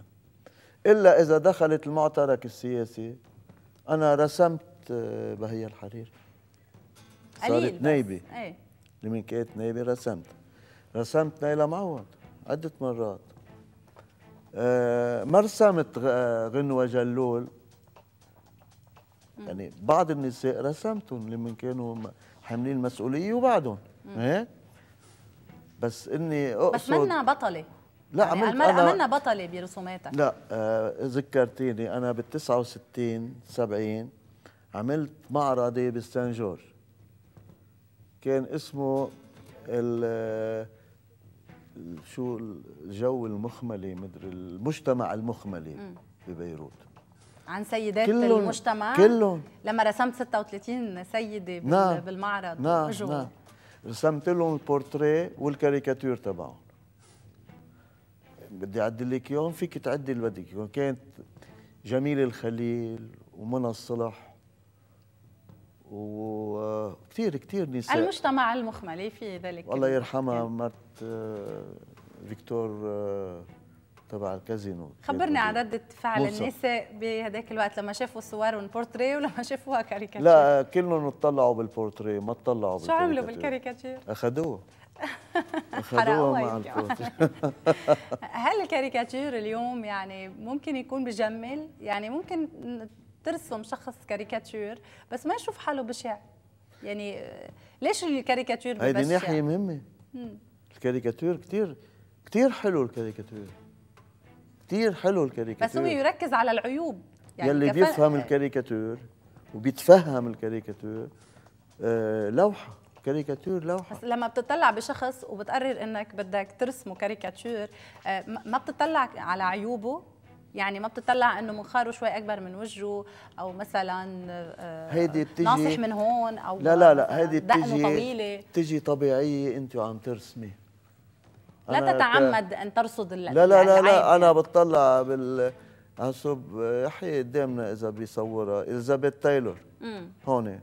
الا اذا دخلت المعترك السياسي انا رسمت بهية آه، الحرير صارت نايبة اي لمن كانت نايبة رسمت رسمت نايلة معوض عدة مرات آه، ما رسمت آه، غنوة جلول يعني بعض النساء رسمتهم لمن كانوا حاملين مسؤولية وبعدهم ايه بس اني اقصد بس منا بطلة لا يعني عملت المرأة منا بطلة برسوماتك لا آه ذكرتيني انا بال 69 70 عملت معرضي بالسان جورج كان اسمه ال شو الجو المخملي مدري المجتمع المخملي ببيروت عن سيدات كلهم المجتمع كلهم لما رسمت 36 سيده نعم بالمعرض نعم نعم رسمت لهم البورتريه والكاريكاتير تبعهم بدي اعدل لك اياهم فيك تعدي اللي بدك كانت جميل الخليل ومنى الصلح وكثير كثير نساء المجتمع المخملي في ذلك الله يرحمها يعني. مرت آه، فيكتور آه، تبع الكازينو خبرني عن ردة فعل موسى. النساء بهداك الوقت لما شافوا صورهم والبورتري ولما شافوها كاريكاتير لا كلهم اطلعوا بالبورتري ما اطلعوا شو عملوا بالكاريكاتير؟ اخذوها [laughs] اخذوها مع البورتري [laughs] هل الكاريكاتير اليوم يعني ممكن يكون بجمل؟ يعني ممكن ترسم شخص كاريكاتير بس ما يشوف حاله بشع يعني ليش الكاريكاتير ببشع هيدي ناحيه مهمه مم. الكاريكاتير كثير كثير حلو الكاريكاتير كثير حلو الكاريكاتير بس هو يركز على العيوب يعني يلي بيفهم آه. الكاريكاتير وبيتفهم الكاريكاتير آه، لوحه كاريكاتير لوحه بس لما بتطلع بشخص وبتقرر انك بدك ترسمه كاريكاتير آه، ما بتطلع على عيوبه يعني ما بتطلع انه منخاره شوي اكبر من وجهه او مثلا آه، هيدي بتجي ناصح من هون او لا لا لا هيدي بتجي طويله بتجي طبيعيه انت وعم ترسمي لا تتعمد ان ترصد لا لا يعني لا, لا, لا انا بتطلع بال عصب يحيى قدامنا اذا بيصورها اليزابيث تايلور هون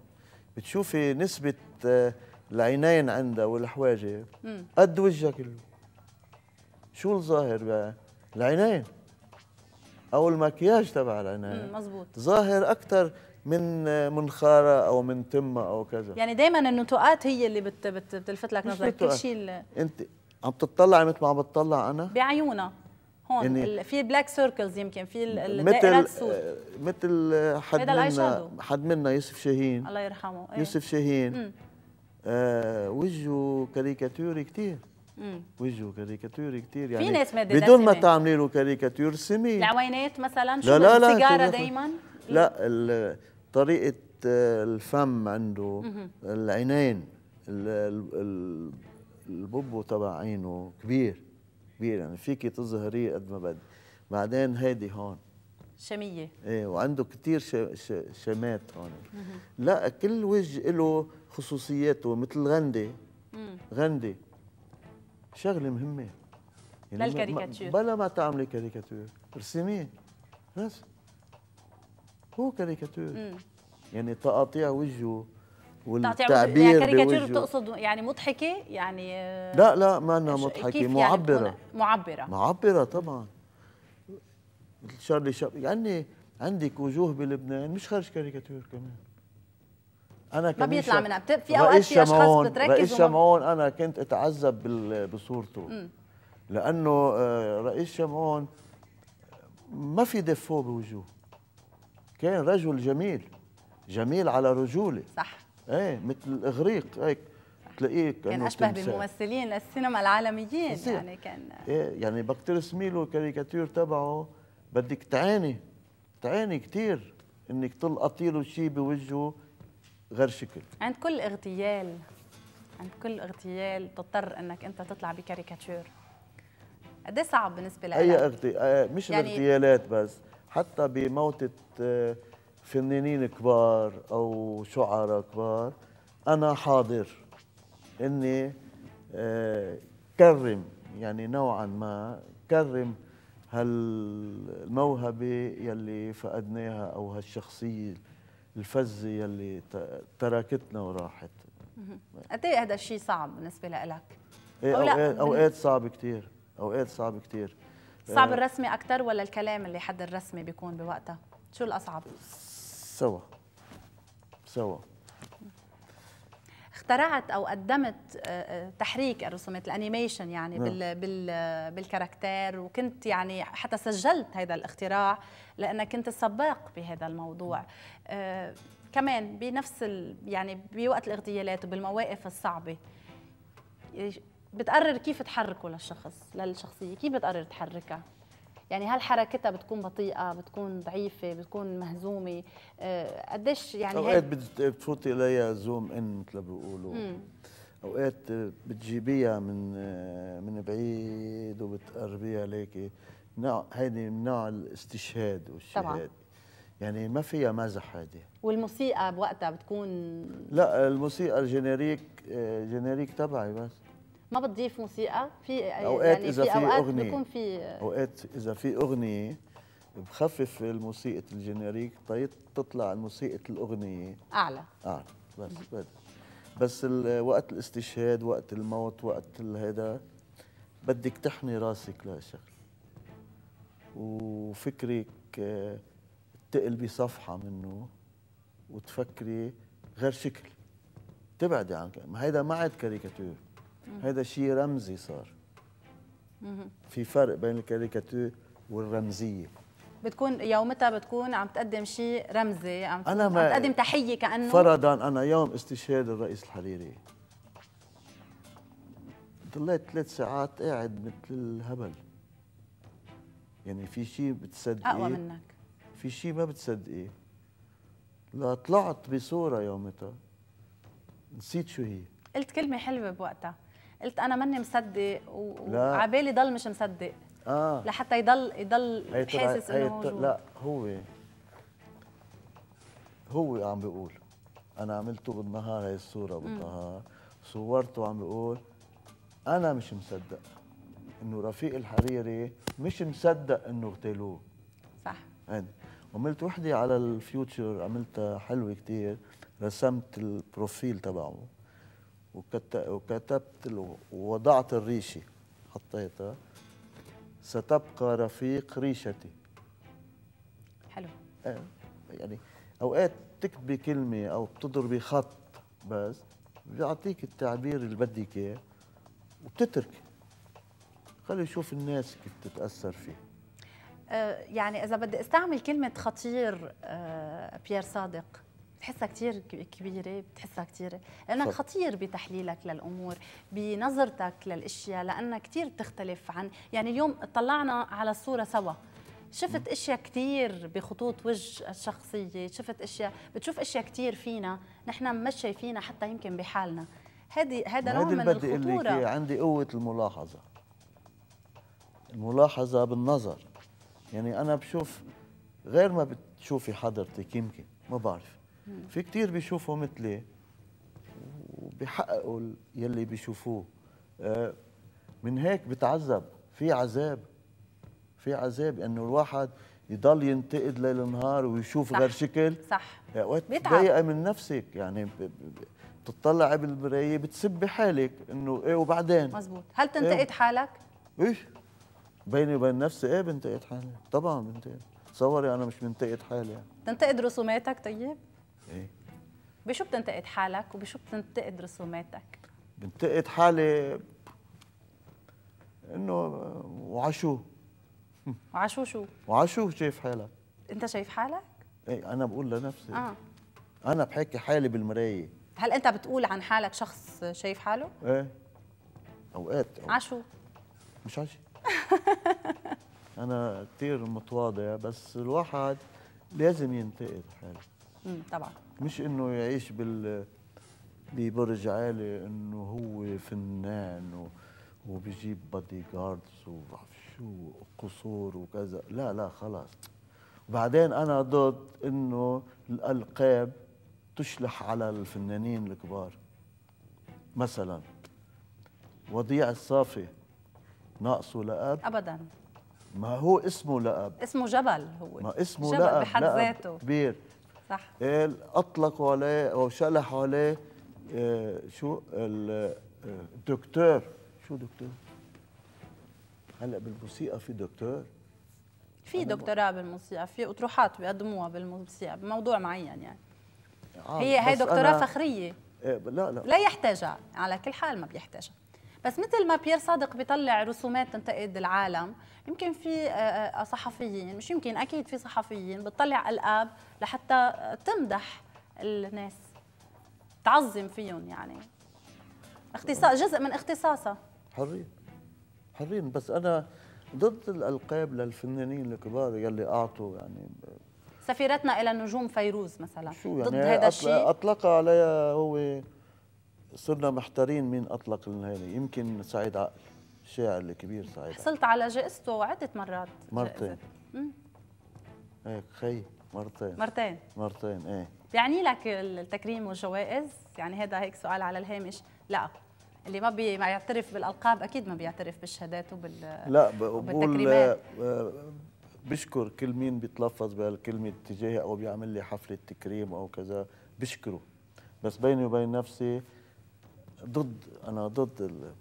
بتشوفي نسبه آه، العينين عندها والحواجب قد وجهها كله شو الظاهر بقى العينين او المكياج تبع العنايه مزبوط ظاهر اكثر من منخاره او من تمه او كذا يعني دائما النتوءات هي اللي بت بتلفت لك نظرك كل شيء انت عم تطلعي مثل ما عم بتطلع انا بعيونها هون يعني في بلاك سيركلز يمكن في الدائرات السود آه، مثل حد منا حد منا يوسف شاهين الله يرحمه إيه. يوسف شاهين آه وجهه كاريكاتوري كثير وجهه كاريكاتوري كثير يعني في ناس ما بدون ما تعملي له كاريكاتور سمي العوينات مثلا شو لا لا لا سيجاره دائما لا طريقه الفم عنده العينين الببو تبع عينه كبير كبير يعني فيكي تظهريه قد ما بدك بعدين هيدي هون شمية ايه وعنده كثير شمات هون لا كل وجه له خصوصياته مثل غندي غندي شغله مهمه يعني للكاريكاتير بلا ما تعملي كاريكاتير ارسميه بس هو كاريكاتير يعني تقاطيع وجهه والتعبير يعني كاريكاتير بتقصد يعني مضحكه يعني آه، لا لا ما انها مضحكه يعني معبره يعني معبره معبره طبعا شارلي شاب يعني عندك وجوه بلبنان مش خارج كاريكاتير كمان انا ما بيطلع منها بتق... في اوقات في اشخاص بتركز رئيس شمعون انا كنت اتعذب بصورته م. لانه آه، رئيس شمعون ما في دفو بوجوه كان رجل جميل جميل على رجوله صح ايه مثل الاغريق هيك تلاقيه كان اشبه تمثال. بممثلين السينما العالميين يعني كان ايه يعني بكترس سميلو الكاريكاتير تبعه بدك تعاني تعاني كثير انك تلقطي له شيء بوجهه غير شكل عند كل اغتيال عند كل اغتيال تضطر انك انت تطلع بكاريكاتير قد إيه صعب بالنسبه لك اي اغتيال آه، مش يعني الاغتيالات بس حتى بموتة آه، فنانين كبار او شعراء كبار انا حاضر اني آه، كرم يعني نوعا ما كرم هالموهبه يلي فقدناها او هالشخصيه الفزه يلي تركتنا وراحت قد ايه هذا الشيء صعب بالنسبه لإلك؟ ايه أو اوقات صعب كثير اوقات صعب كثير صعب آه، الرسمة اكثر ولا الكلام اللي حد الرسمة بيكون بوقتها؟ شو الاصعب؟ سوا سوا اخترعت او قدمت آه، آه، تحريك الرسومات الانيميشن يعني نعم. بال بال بالكاركتير وكنت يعني حتى سجلت هذا الاختراع لان كنت السباق بهذا الموضوع نعم. آه، كمان بنفس يعني بوقت الاغتيالات وبالمواقف الصعبه بتقرر كيف تحركه للشخص للشخصيه كيف بتقرر تحركها يعني هل حركتها بتكون بطيئه بتكون ضعيفه بتكون مهزومه آه، قديش يعني اوقات بتفوتي اليها زوم ان مثل ما بيقولوا اوقات بتجيبيها من آه، من بعيد وبتقربيها ليكي نوع هيدي من نوع الاستشهاد والشهاده طبعا. يعني ما فيها مزح هيدي والموسيقى بوقتها بتكون لا الموسيقى الجينيريك آه، جينيريك تبعي بس ما بتضيف موسيقى في يعني اوقات يعني اذا في, اوقات أغنية. بيكون في اوقات اذا في اغنيه بخفف الموسيقى الجينيريك طيب تطلع الموسيقى الاغنيه اعلى اعلى بس بس بس وقت الاستشهاد وقت الموت وقت هذا بدك تحمي راسك لهالشغل وفكرك تقلبي صفحه منه وتفكري غير شكل تبعدي عن هيدا ما عاد كاريكاتير هذا شيء رمزي صار في فرق بين الكاريكاتير والرمزيه بتكون يومتها بتكون عم تقدم شيء رمزي عم, أنا ما عم تقدم تحيه كانه فرضا انا يوم استشهاد الرئيس الحريري ضليت ثلاث ساعات قاعد مثل الهبل يعني في شيء بتصدقيه اقوى منك في شيء ما بتصدقيه لا طلعت بصوره يومتها نسيت شو هي قلت كلمه حلوه بوقتها قلت انا ماني مصدق وعبالي ضل مش مصدق اه لحتى يضل يضل حاسس انه موجود لا هو هو عم بيقول انا عملته بالنهار هي الصوره بالنهار صورته عم بيقول انا مش مصدق انه رفيق الحريري مش مصدق انه اغتالوه صح يعني عملت وحده على الفيوتشر عملتها حلوه كثير رسمت البروفيل تبعه وكتبت له ووضعت الريشة حطيتها ستبقى رفيق ريشتي حلو آه يعني أوقات تكتبي كلمة أو بتضربي خط بس بيعطيك التعبير اللي بدك إياه وبتتركي خلي يشوف الناس كيف تتأثر فيه آه، يعني إذا بدي استعمل كلمة خطير آه، بيير صادق بتحسها كثير كبيره بتحسها كثير لانك صح. خطير بتحليلك للامور بنظرتك للاشياء لانها كثير بتختلف عن يعني اليوم طلعنا على الصوره سوا شفت اشياء كثير بخطوط وجه الشخصيه شفت اشياء بتشوف اشياء كثير فينا نحن مش شايفينها حتى يمكن بحالنا هذه هذا نوع من الخطوره عندي قوه الملاحظه الملاحظه بالنظر يعني انا بشوف غير ما بتشوفي حضرتك يمكن ما بعرف في كثير بيشوفوا مثلي وبيحققوا يلي بيشوفوه آه، من هيك بتعذب في عذاب في عذاب انه الواحد يضل ينتقد ليل نهار ويشوف غير شكل صح وقت بتضايقي من نفسك يعني بتطلعي بالمرايه بتسبي حالك انه ايه وبعدين مزبوط هل إيه؟ تنتقد إيه؟ حالك؟ ايش؟ بيني وبين نفسي ايه بنتقد حالي طبعا بنتقد تصوري انا مش منتقد حالي يعني. تنتقد رسوماتك طيب؟ ايه بشو بتنتقد حالك وبشو بتنتقد رسوماتك؟ بنتقد حالي انه وعشو وعشو شو؟ وعشو شايف حالك انت شايف حالك؟ ايه انا بقول لنفسي آه. انا بحكي حالي بالمرايه هل انت بتقول عن حالك شخص شايف حاله؟ ايه اوقات أو... عشو مش عشو [laughs] انا كثير متواضع بس الواحد لازم ينتقد حاله طبعا مش انه يعيش بال ببرج عالي انه هو فنان و... وبيجيب بادي جاردز وبعرف شو قصور وكذا لا لا خلاص وبعدين انا ضد انه الالقاب تشلح على الفنانين الكبار مثلا وضيع الصافي ناقصه لقب ابدا ما هو اسمه لقب اسمه جبل هو ما اسمه جبل لقب بحد ذاته كبير صح اطلقوا عليه او شلحوا عليه آه، شو الدكتور آه، شو دكتور؟ هلا بالموسيقى في دكتور في دكتوراه بالموسيقى في اطروحات بيقدموها بالموسيقى بموضوع معين يعني آه هي هي دكتوراه فخريه إيه، لا لا لا يحتاجها على كل حال ما بيحتاجها بس مثل ما بيير صادق بيطلع رسومات تنتقد العالم يمكن في آه، آه، آه، صحفيين مش يمكن اكيد في صحفيين بتطلع القاب لحتى تمدح الناس تعظم فيهم يعني اختصاص جزء من اختصاصها حرين حرين بس انا ضد الالقاب للفنانين الكبار يلي اعطوا يعني سفيرتنا الى النجوم فيروز مثلا شو يعني ضد هذا الشيء اطلق عليها هو صرنا محتارين مين اطلق لنا يمكن سعيد عقل الشاعر الكبير سعيد حصلت على جائزته عده مرات مرتين ايه خي مرتين مرتين مرتين ايه يعني لك التكريم والجوائز يعني هذا هيك سؤال على الهامش لا اللي ما بي ما يعترف بالالقاب اكيد ما بيعترف بالشهادات وبال لا بقول آه، بشكر كل مين بيتلفظ بهالكلمه اتجاهي او بيعمل لي حفله تكريم او كذا بشكره بس بيني وبين نفسي ضد انا ضد ال...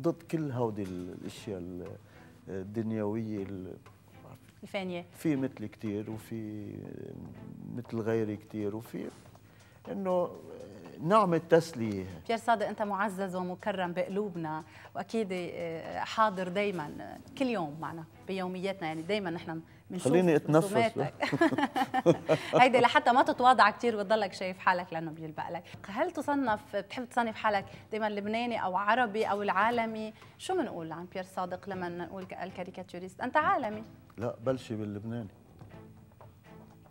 ضد كل هودي الاشياء الدنيويه ال... الفانيه في مثلي كثير وفي مثل غيري كثير وفي انه نعم التسلية بيير صادق أنت معزز ومكرم بقلوبنا وأكيد آه، حاضر دايما آه، كل يوم معنا بيومياتنا يعني دايما نحن خليني اتنفس [laughs] هيدي لحتى ما تتواضع كثير وتضلك شايف حالك لانه بيلبق لك هل تصنف بتحب تصنف حالك دائما لبناني او عربي او العالمي شو بنقول عن بيير صادق لما نقول الكاريكاتوريست انت عالمي لا بلشي باللبناني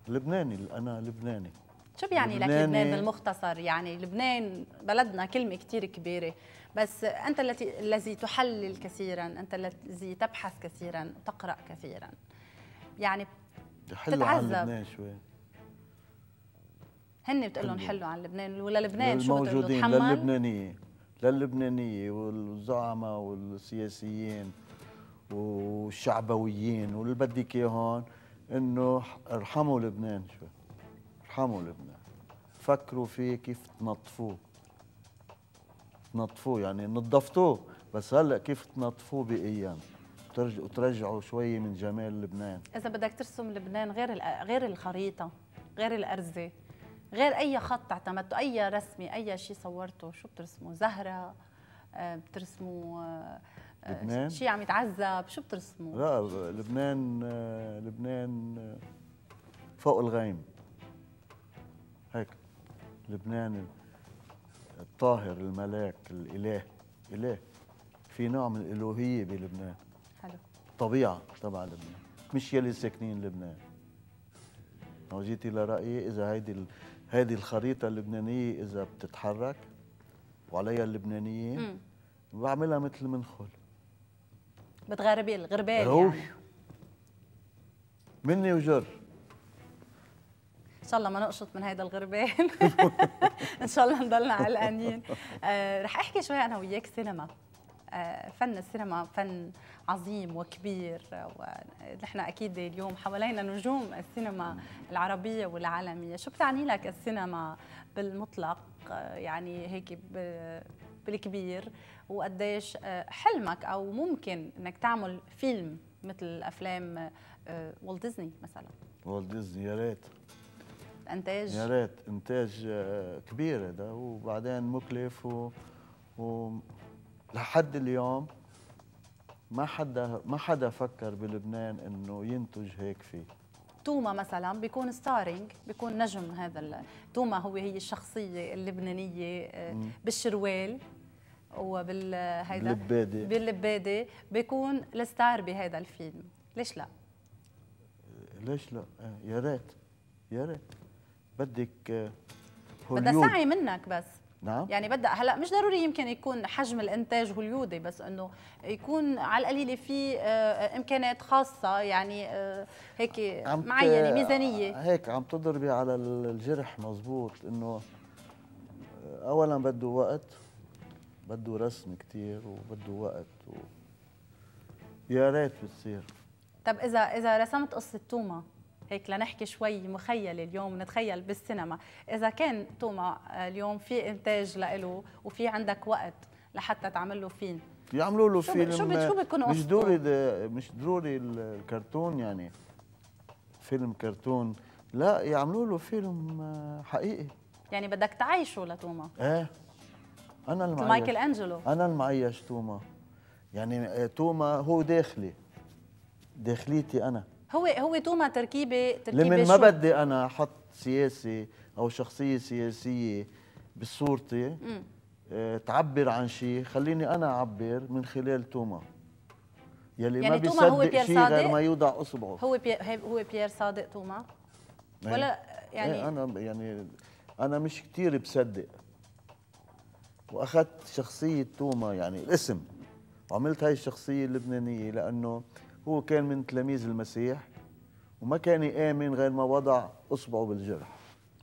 لبناني انا لبناني شو بيعني لك لبنان بالمختصر يعني لبنان بلدنا كلمه كثير كبيره بس انت التي الذي تحلل كثيرا انت الذي تبحث كثيرا تقرا كثيرا يعني بتتعذب عن شوي هن بتقول لهم حلوا عن لبنان ولا لبنان شو موجودين للبنانيه للبنانيه والزعماء والسياسيين والشعبويين واللي بدك اياه هون انه ارحموا لبنان شوي ارحموا لبنان فكروا فيه كيف تنظفوه تنظفوه يعني نظفتوه بس هلا كيف تنظفوه بايام وترجعوا شويه من جمال لبنان اذا بدك ترسم لبنان غير غير الخريطه غير الارزه غير اي خط اعتمدته اي رسمه اي شيء صورته شو بترسموا زهره آه، بترسموا آه، آه، لبنان شيء عم يتعذب شو بترسموا لا لبنان لبنان فوق الغيم هيك لبنان الطاهر الملاك الاله اله في نوع من الالوهيه بلبنان الطبيعه تبع لبنان مش يلي ساكنين لبنان لو جيتي لرايي اذا هيدي ال... هيدي الخريطه اللبنانيه اذا بتتحرك وعليها اللبنانيين بعملها مثل منخل بتغربي الغربال روح يعني. مني وجر ان شاء الله ما نقشط من هيدا الغربال [laughs] ان شاء الله نضلنا علقانين آه رح احكي شوي انا وياك سينما آه، فن السينما فن عظيم وكبير ونحن اكيد اليوم حوالينا نجوم السينما العربيه والعالميه شو بتعني لك السينما بالمطلق آه، يعني هيك بالكبير وقديش آه، حلمك او ممكن انك تعمل فيلم مثل افلام والت ديزني مثلا والت ديزني يا ريت انتاج يا ريت انتاج كبير هذا وبعدين مكلف و, و لحد اليوم ما حدا ما حدا فكر بلبنان انه ينتج هيك فيه توما مثلا بيكون ستارينج بيكون نجم هذا توما هو هي الشخصيه اللبنانيه آه، بالشروال وبالهيدا باللباده باللباده بيكون الستار بهذا الفيلم ليش لا ليش لا آه، يا ريت يا ريت بدك آه، هوليود بدها سعي منك بس نعم يعني بدأ هلا مش ضروري يمكن يكون حجم الانتاج هوليودي بس انه يكون على القليله في آه، امكانات خاصه يعني آه، هيك معينه ميزانيه هيك عم تضربي على الجرح مزبوط انه آه، اولا بده وقت بده رسم كثير وبده وقت و... يا ريت بتصير طب اذا اذا رسمت قصه توما هيك لنحكي شوي مخيل اليوم نتخيل بالسينما إذا كان توما آه، اليوم في إنتاج له وفي عندك وقت لحتى تعمل له فيلم يعملوا له فيلم شو شو بتكون مش ضروري مش ضروري الكرتون يعني فيلم كرتون لا يعملوا له فيلم آه، حقيقي يعني بدك تعيشه لتوما ايه انا المعيش مايكل انجلو انا المعيش توما يعني آه، توما هو داخلي داخليتي انا هو هو توما تركيبه تركيبه لمن ما بدي انا احط سياسي او شخصيه سياسيه بصورتي آه، تعبر عن شيء خليني انا اعبر من خلال توما يلي يعني ما بيصدق شيء غير ما يوضع اصبعه هو هو بيير صادق توما إيه. ولا إيه، يعني انا يعني انا مش كثير بصدق واخذت شخصيه توما يعني الاسم وعملت هاي الشخصيه اللبنانيه لانه هو كان من تلاميذ المسيح وما كان يآمن غير ما وضع إصبعه بالجرح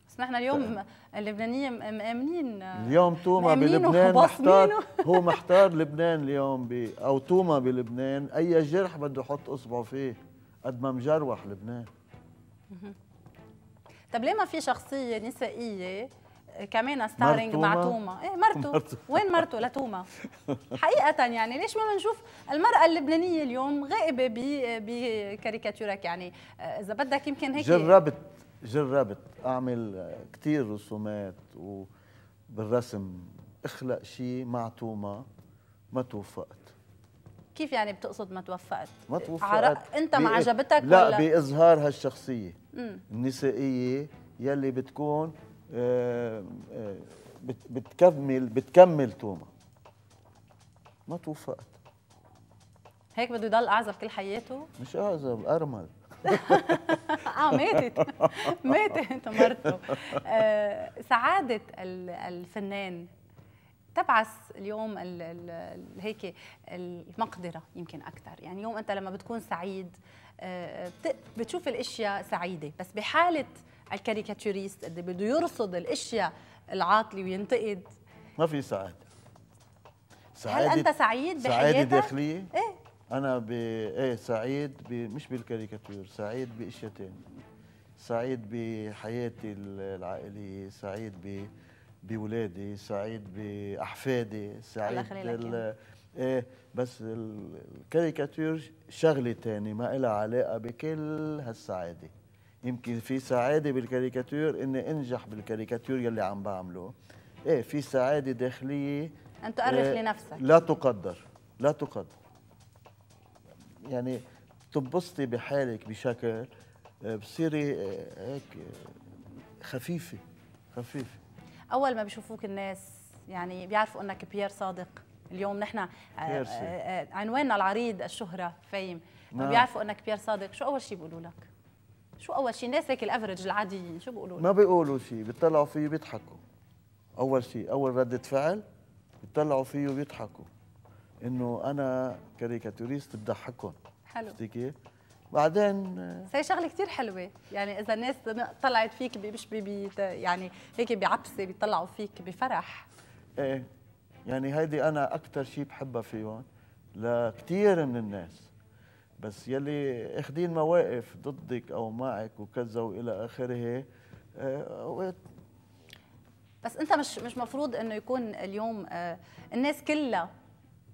بس نحن اليوم اللبنانيين مآمنين اليوم توما بلبنان محتار [laughs] هو محتار لبنان اليوم ب... أو توما بلبنان أي جرح بده يحط إصبعه فيه قد ما مجروح لبنان طب ليه ما في شخصية نسائية كمان ستارينج مع توما ايه مرته. [laughs] وين مرته لتوما حقيقه يعني ليش ما بنشوف المراه اللبنانيه اليوم غائبه بكاريكاتيرك يعني آه، اذا بدك يمكن هيك جربت جربت اعمل كثير رسومات وبالرسم اخلق شيء مع توما ما توفقت كيف يعني بتقصد ما توفقت؟ ما توفقت عرق انت ما عجبتك لا ولا؟ باظهار هالشخصيه النسائيه يلي بتكون آه، آه، بتكمل بتكمل توما ما توفقت هيك بده يضل اعزب كل حياته مش اعزب ارمل [laughs] اه ماتت [laughs] ماتت مرته آه، سعاده الفنان تبعث اليوم هيك المقدره يمكن اكثر يعني يوم انت لما بتكون سعيد بتشوف الاشياء سعيده بس بحاله الكاريكاتوريست اللي بده يرصد الاشياء العاطله وينتقد ما في سعاده سعاده هل انت سعيد بحياتك؟ سعاده داخليه؟ ايه انا ب ايه سعيد ب... مش بالكاريكاتور سعيد باشياء ثانيه سعيد بحياتي العائليه سعيد ب بولادي سعيد باحفادي سعيد بال... ايه بس الكاريكاتير شغله ثانيه ما لها علاقه بكل هالسعاده يمكن في سعاده بالكاريكاتير اني انجح بالكاريكاتير يلي عم بعمله ايه في سعاده داخليه ان تؤرخ إيه لنفسك لا تقدر لا تقدر يعني تنبسطي بحالك بشكل آه، بصيري آه، هيك آه، خفيفه خفيفه اول ما بيشوفوك الناس يعني بيعرفوا انك بيير صادق اليوم نحن عنواننا العريض الشهره فايم نعم. بيعرفوا انك بيير صادق شو اول شيء بيقولوا لك شو اول شيء الناس هيك الافرج العاديين شو بيقولوا ما بيقولوا شيء بيطلعوا فيه بيضحكوا اول شيء اول رده فعل بيطلعوا فيه وبيضحكوا انه انا كاريكاتوريست بضحكهم حلو كيف؟ بعدين آه، هي شغله كثير حلوه يعني اذا الناس طلعت فيك مش بي يعني هيك بعبسه بيطلعوا فيك بفرح ايه يعني هيدي انا اكثر شيء بحبها فيهم لكثير من الناس بس يلي اخدين مواقف ضدك او معك وكذا والى اخره اوقات آه، بس انت مش مش مفروض انه يكون اليوم آه، الناس كلها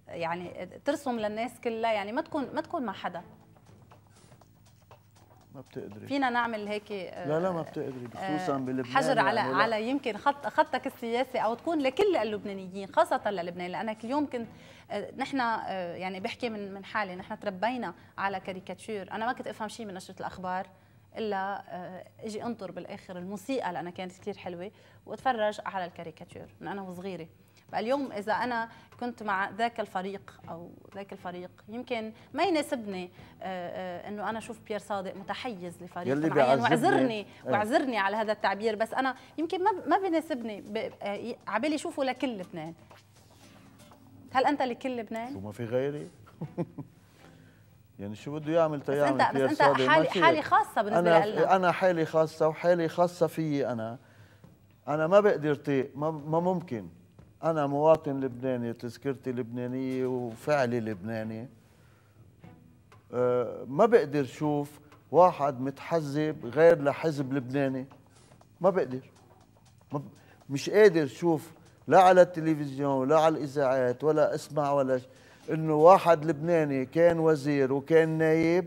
يعني ترسم للناس كلها يعني ما تكون ما تكون مع حدا ما بتقدري فينا نعمل هيك آه، لا لا ما بتقدري آه، خصوصا بلبنان حجر على يعني على يمكن خط خطك السياسي او تكون لكل اللبنانيين خاصه للبنان لانك اليوم كنت آه، نحن يعني بحكي من من حالي نحن تربينا على كاريكاتير انا ما كنت افهم شيء من نشره الاخبار الا اجي انطر بالاخر الموسيقى لانها كانت كثير حلوه واتفرج على الكاريكاتير من انا وصغيره فاليوم اذا انا كنت مع ذاك الفريق او ذاك الفريق يمكن ما يناسبني آه، آه، انه انا اشوف بيير صادق متحيز لفريق معين واعذرني واعذرني على هذا التعبير بس انا يمكن ما ما بيناسبني آه، عبالي شوفه لكل لبنان هل انت لكل لبنان؟ شو ما في غيري؟ [laughs] يعني شو بده يعمل تيعمل بس انت بس انت حالي حالي خاصه بالنسبه أنا لنا انا حالي خاصه وحالي خاصه فيي انا انا ما بقدر طيق ما, ما ممكن أنا مواطن لبناني تذكرتي لبنانية وفعلي لبناني أه، ما بقدر شوف واحد متحزب غير لحزب لبناني ما بقدر مش قادر شوف لا على التلفزيون ولا على الإذاعات ولا أسمع ولا ش... إنه واحد لبناني كان وزير وكان نايب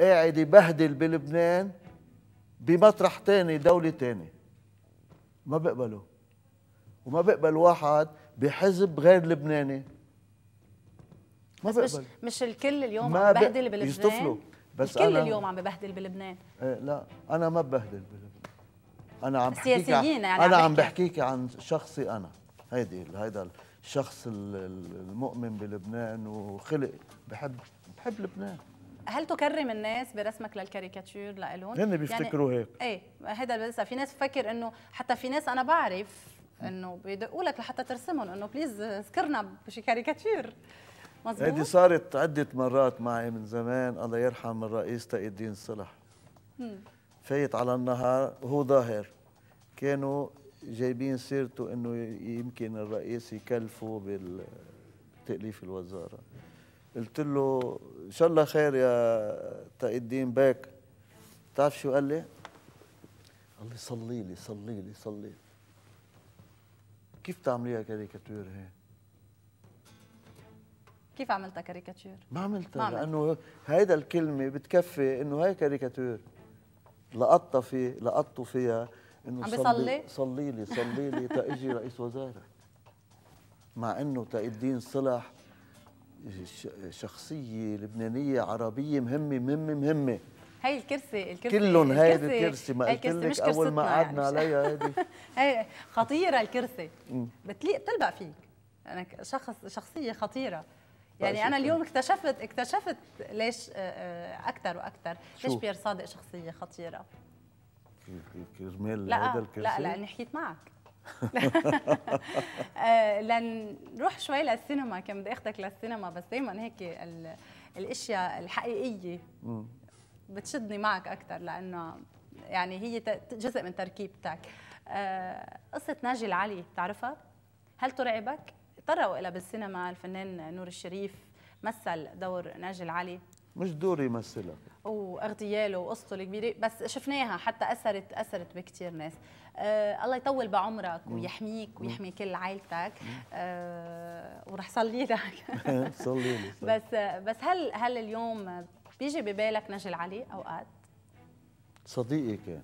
قاعد يبهدل بلبنان بمطرح تاني دولة تاني ما بقبله وما بقبل واحد بحزب غير لبناني ما بقبل مش, مش الكل اليوم عم ببهدل بلبنان يصطفلوا بس الكل أنا اليوم عم ببهدل بلبنان إيه لا انا ما ببهدل بلبنان انا عم بحكيك عن... يعني انا عم بحكيك عن شخصي انا هيدي هيدا الشخص المؤمن بلبنان وخلق بحب بحب لبنان هل تكرم الناس برسمك للكاريكاتير لإلهم؟ هن بيفتكروا يعني هيك ايه هذا لسه في ناس بفكر انه حتى في ناس انا بعرف انه بيدقوا لك لحتى ترسمهم انه بليز اذكرنا بشي كاريكاتير مظبوط هذه صارت عده مرات معي من زمان الله يرحم الرئيس تقي الدين صلح فايت على النهار وهو ظاهر كانوا جايبين سيرته انه يمكن الرئيس يكلفه بالتأليف الوزاره قلت له ان شاء الله خير يا تقي الدين باك بتعرف شو قال لي؟ قال لي صلي لي صلي لي صلي لي كيف بتعمليها كاريكاتير هي؟ كيف عملتها كاريكاتير؟ ما عملتها لانه هيدا الكلمه بتكفي انه هي كاريكاتير لقطها في لقطوا فيها انه عم بيصلي؟ صلي لي صلي لي تاجي رئيس وزاره مع انه تقي الدين صلح شخصيه لبنانيه عربيه مهمه مهمه مهمه هي الكرسي الكرسي كلهم هيدي الكرسي ما قلت لك اول ما يعني، قعدنا عليها هيدي [laughs] هي خطيره الكرسي بتليق بتلبق فيك انا شخص شخصيه خطيره طيب يعني انا اليوم اكتشفت اكتشفت ليش آه، آه، اكثر واكثر ليش بيير صادق شخصيه خطيره كرمال هذا الكرسي لا لاني حكيت معك [laughs] آه، لنروح شوي للسينما كان بدي اخذك للسينما بس دائما هيك الاشياء الحقيقيه بتشدني معك اكثر لانه يعني هي جزء من تركيبتك آه، قصه ناجي العلي بتعرفها هل ترعبك طرقوا لها بالسينما الفنان نور الشريف مثل دور ناجي العلي مش دوري يمثلها واغتياله وقصته الكبيره بس شفناها حتى اثرت اثرت بكثير ناس آه الله يطول بعمرك ويحميك ويحمي كل عائلتك آه وراح صلي لك [laughs] صلي بس بس هل هل اليوم بيجي ببالك نجل العلي اوقات صديقي كان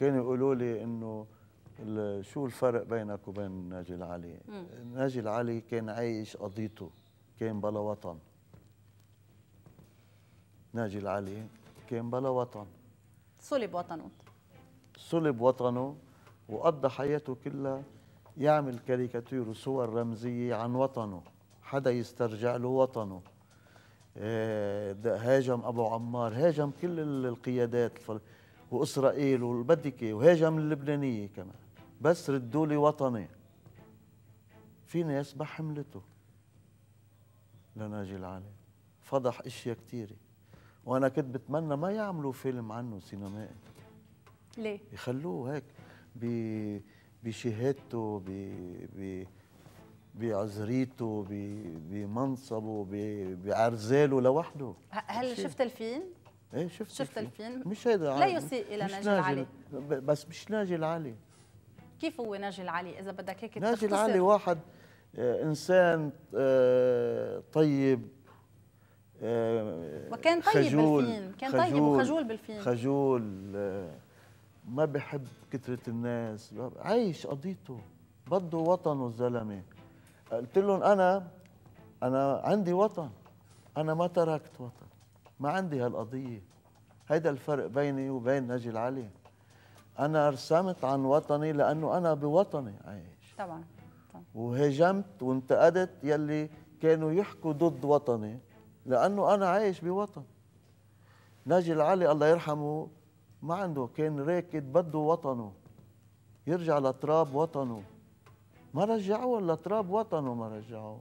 كانوا يقولوا لي انه شو الفرق بينك وبين ناجي العلي نجل ناجي العلي كان عايش قضيته كان بلا وطن ناجي العلي كان بلا وطن صلب وطنه صلب وطنه وقضى حياته كلها يعمل كاريكاتير وصور رمزية عن وطنه حدا يسترجع له وطنه آه، هاجم ابو عمار هاجم كل القيادات الفل... واسرائيل والبدك وهاجم اللبنانيه كمان بس ردوا لي وطني في ناس ما حملته لناجي العالم فضح اشياء كثيره وانا كنت بتمنى ما يعملوا فيلم عنه سينمائي ليه يخلوه هيك ب بشهادته ب ب بعذريته بمنصبه بعرزاله لوحده هل شفت الفيلم؟ ايه شفت شفت الفيلم, مش هيدا لا يسيء الى ناجي العلي بس مش ناجي العلي كيف هو ناجي العلي اذا بدك هيك ناجي العلي واحد آه، انسان آه، طيب آه، وكان طيب خجول بالفين كان طيب خجول طيب وخجول بالفين خجول ما بحب كثرة الناس عايش قضيته بده وطنه الزلمه قلت لهم انا انا عندي وطن انا ما تركت وطن ما عندي هالقضيه هيدا الفرق بيني وبين نجي العلي انا رسمت عن وطني لانه انا بوطني عايش طبعا, طبعا. وهجمت وانتقدت يلي كانوا يحكوا ضد وطني لانه انا عايش بوطن ناجي العلي الله يرحمه ما عنده كان راكد بده وطنه يرجع لتراب وطنه ما رجعوه الا تراب وطنه ما رجعوه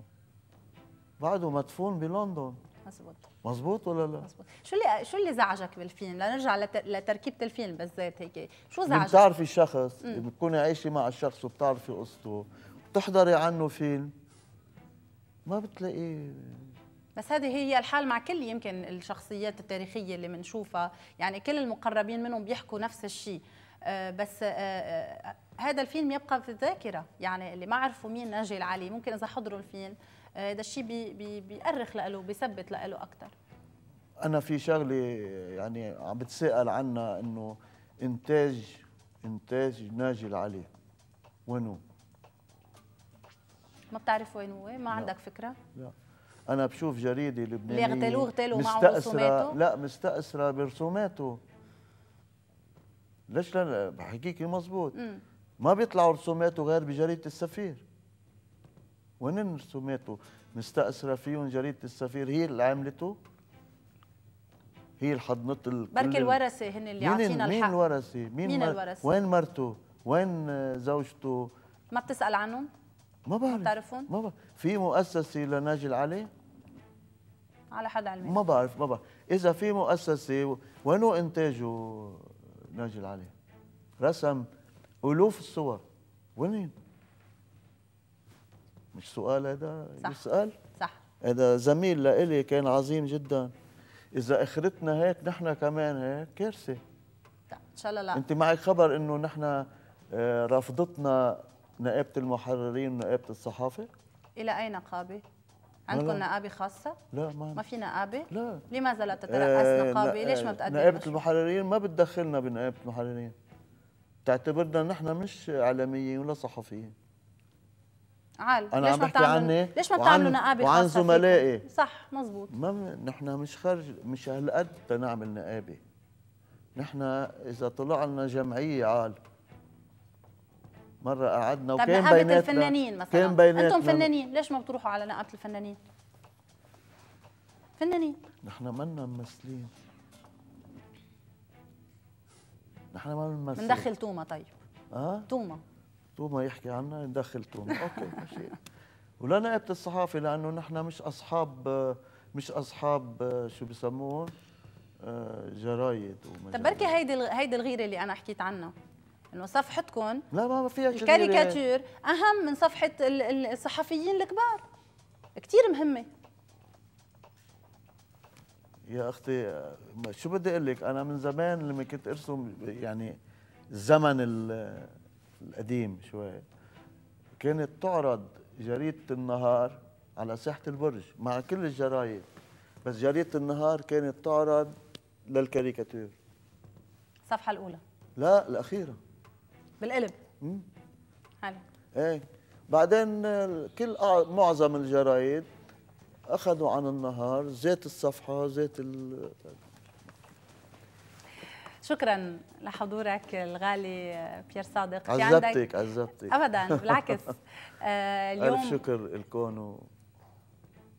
بعده مدفون بلندن مزبوط مزبوط ولا لا؟ مزبوط شو اللي شو اللي زعجك بالفيلم؟ لنرجع لتركيبة الفيلم بالذات هيك، شو زعجك؟ بتعرفي شخص بتكوني عايشة مع الشخص وبتعرفي قصته، بتحضري عنه فيلم ما بتلاقيه بس هذه هي الحال مع كل يمكن الشخصيات التاريخية اللي بنشوفها، يعني كل المقربين منهم بيحكوا نفس الشيء، آه، بس آه، آه، هذا الفيلم يبقى في الذاكره يعني اللي ما عرفوا مين ناجي العلي ممكن اذا حضروا الفيلم آه، هذا الشيء بي بي بيأرخ له بيثبت له اكثر انا في شغله يعني عم بتساءل عنها انه انتاج انتاج ناجي العلي وينه ما بتعرف وين هو إيه، ما لا. عندك فكره لا انا بشوف جريده لبنانيه اللي اغتلوه اغتالوا معه رسوماته لا مستأثره برسوماته ليش لا بحكيكي مضبوط ما بيطلعوا رسوماته غير بجريده السفير وين رسوماته مستاسره فيهم جريدة السفير هي اللي عملته هي اللي حضنت بركي الورثة هن اللي عاطينا الحق مين الورثة مين, مين الورثة وين مرته وين زوجته ما بتسأل عنهم ما بعرف بتعرفون ما بعرف في مؤسسة لناجي العلي على حد علمي ما بعرف ما بعرف إذا في مؤسسة وينو إنتاجه ناجي العلي رسم الوف الصور وين مش سؤال هذا يسال صح هذا زميل لإلي كان عظيم جدا اذا اخرتنا هيك نحن كمان هيك كارثه ان شاء الله لا انت معك خبر انه نحن آه، رفضتنا نقابه المحررين ونقابه الصحافه الى اي نقابه عندكم نقابه خاصه لا ما ما في نقابه لا لماذا لا تترأس آه، نقابه ليش ما بتقدم نقابه المحررين ما بتدخلنا بنقابه المحررين تعتبرنا نحن مش اعلاميين ولا صحفيين عال انا عم بحكي عني ليش ما بتعملوا نقابه وعن زملائي صح مزبوط ما نحن مش خارج مش هالقد تنعمل نقابه نحن اذا طلع لنا جمعيه عال مره قعدنا وكان بيناتنا نقابه الفنانين مثلا كان بيناتنا انتم فنانين ليش ما بتروحوا على نقابه الفنانين فنانين نحن منا ممثلين نحن ما بنمثل بندخل توما طيب اه توما توما يحكي عنا ندخل توما اوكي ماشي ولا نائبة الصحافة لأنه نحن مش أصحاب مش أصحاب آه، شو بسموه آه، جرايد طب بركي هيدي هيدي الغيرة اللي أنا حكيت عنها انه صفحتكم لا ما فيها الكاريكاتير اهم من صفحه الصحفيين الكبار كثير مهمه يا اختي شو بدي اقول لك انا من زمان لما كنت ارسم يعني الزمن القديم شوي كانت تعرض جريده النهار على ساحه البرج مع كل الجرايد بس جريده النهار كانت تعرض للكاريكاتير الصفحه الاولى لا الاخيره بالقلب امم حلو ايه بعدين كل معظم الجرايد أخذوا عن النهار زيت الصفحة زيت ال... شكرا لحضورك الغالي بيير صادق عزبتك عزبتك ابدا بالعكس [laughs] آه، اليوم ألف شكر الكون و...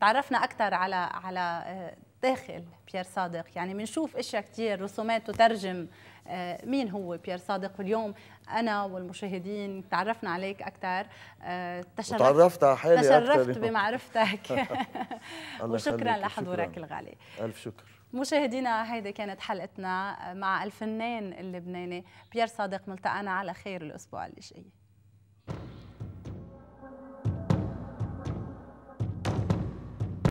تعرفنا اكثر على على آه، داخل بيير صادق يعني بنشوف اشياء كثير رسومات تترجم آه، مين هو بيير صادق اليوم انا والمشاهدين تعرفنا عليك اكثر آه، تشرفت على حالي تشرفت بمعرفتك [laughs] [laughs] وشكرا لحضورك الغالي الف شكر مشاهدينا هيدي كانت حلقتنا مع الفنان اللبناني بيير صادق ملتقانا على خير الاسبوع اللي جاي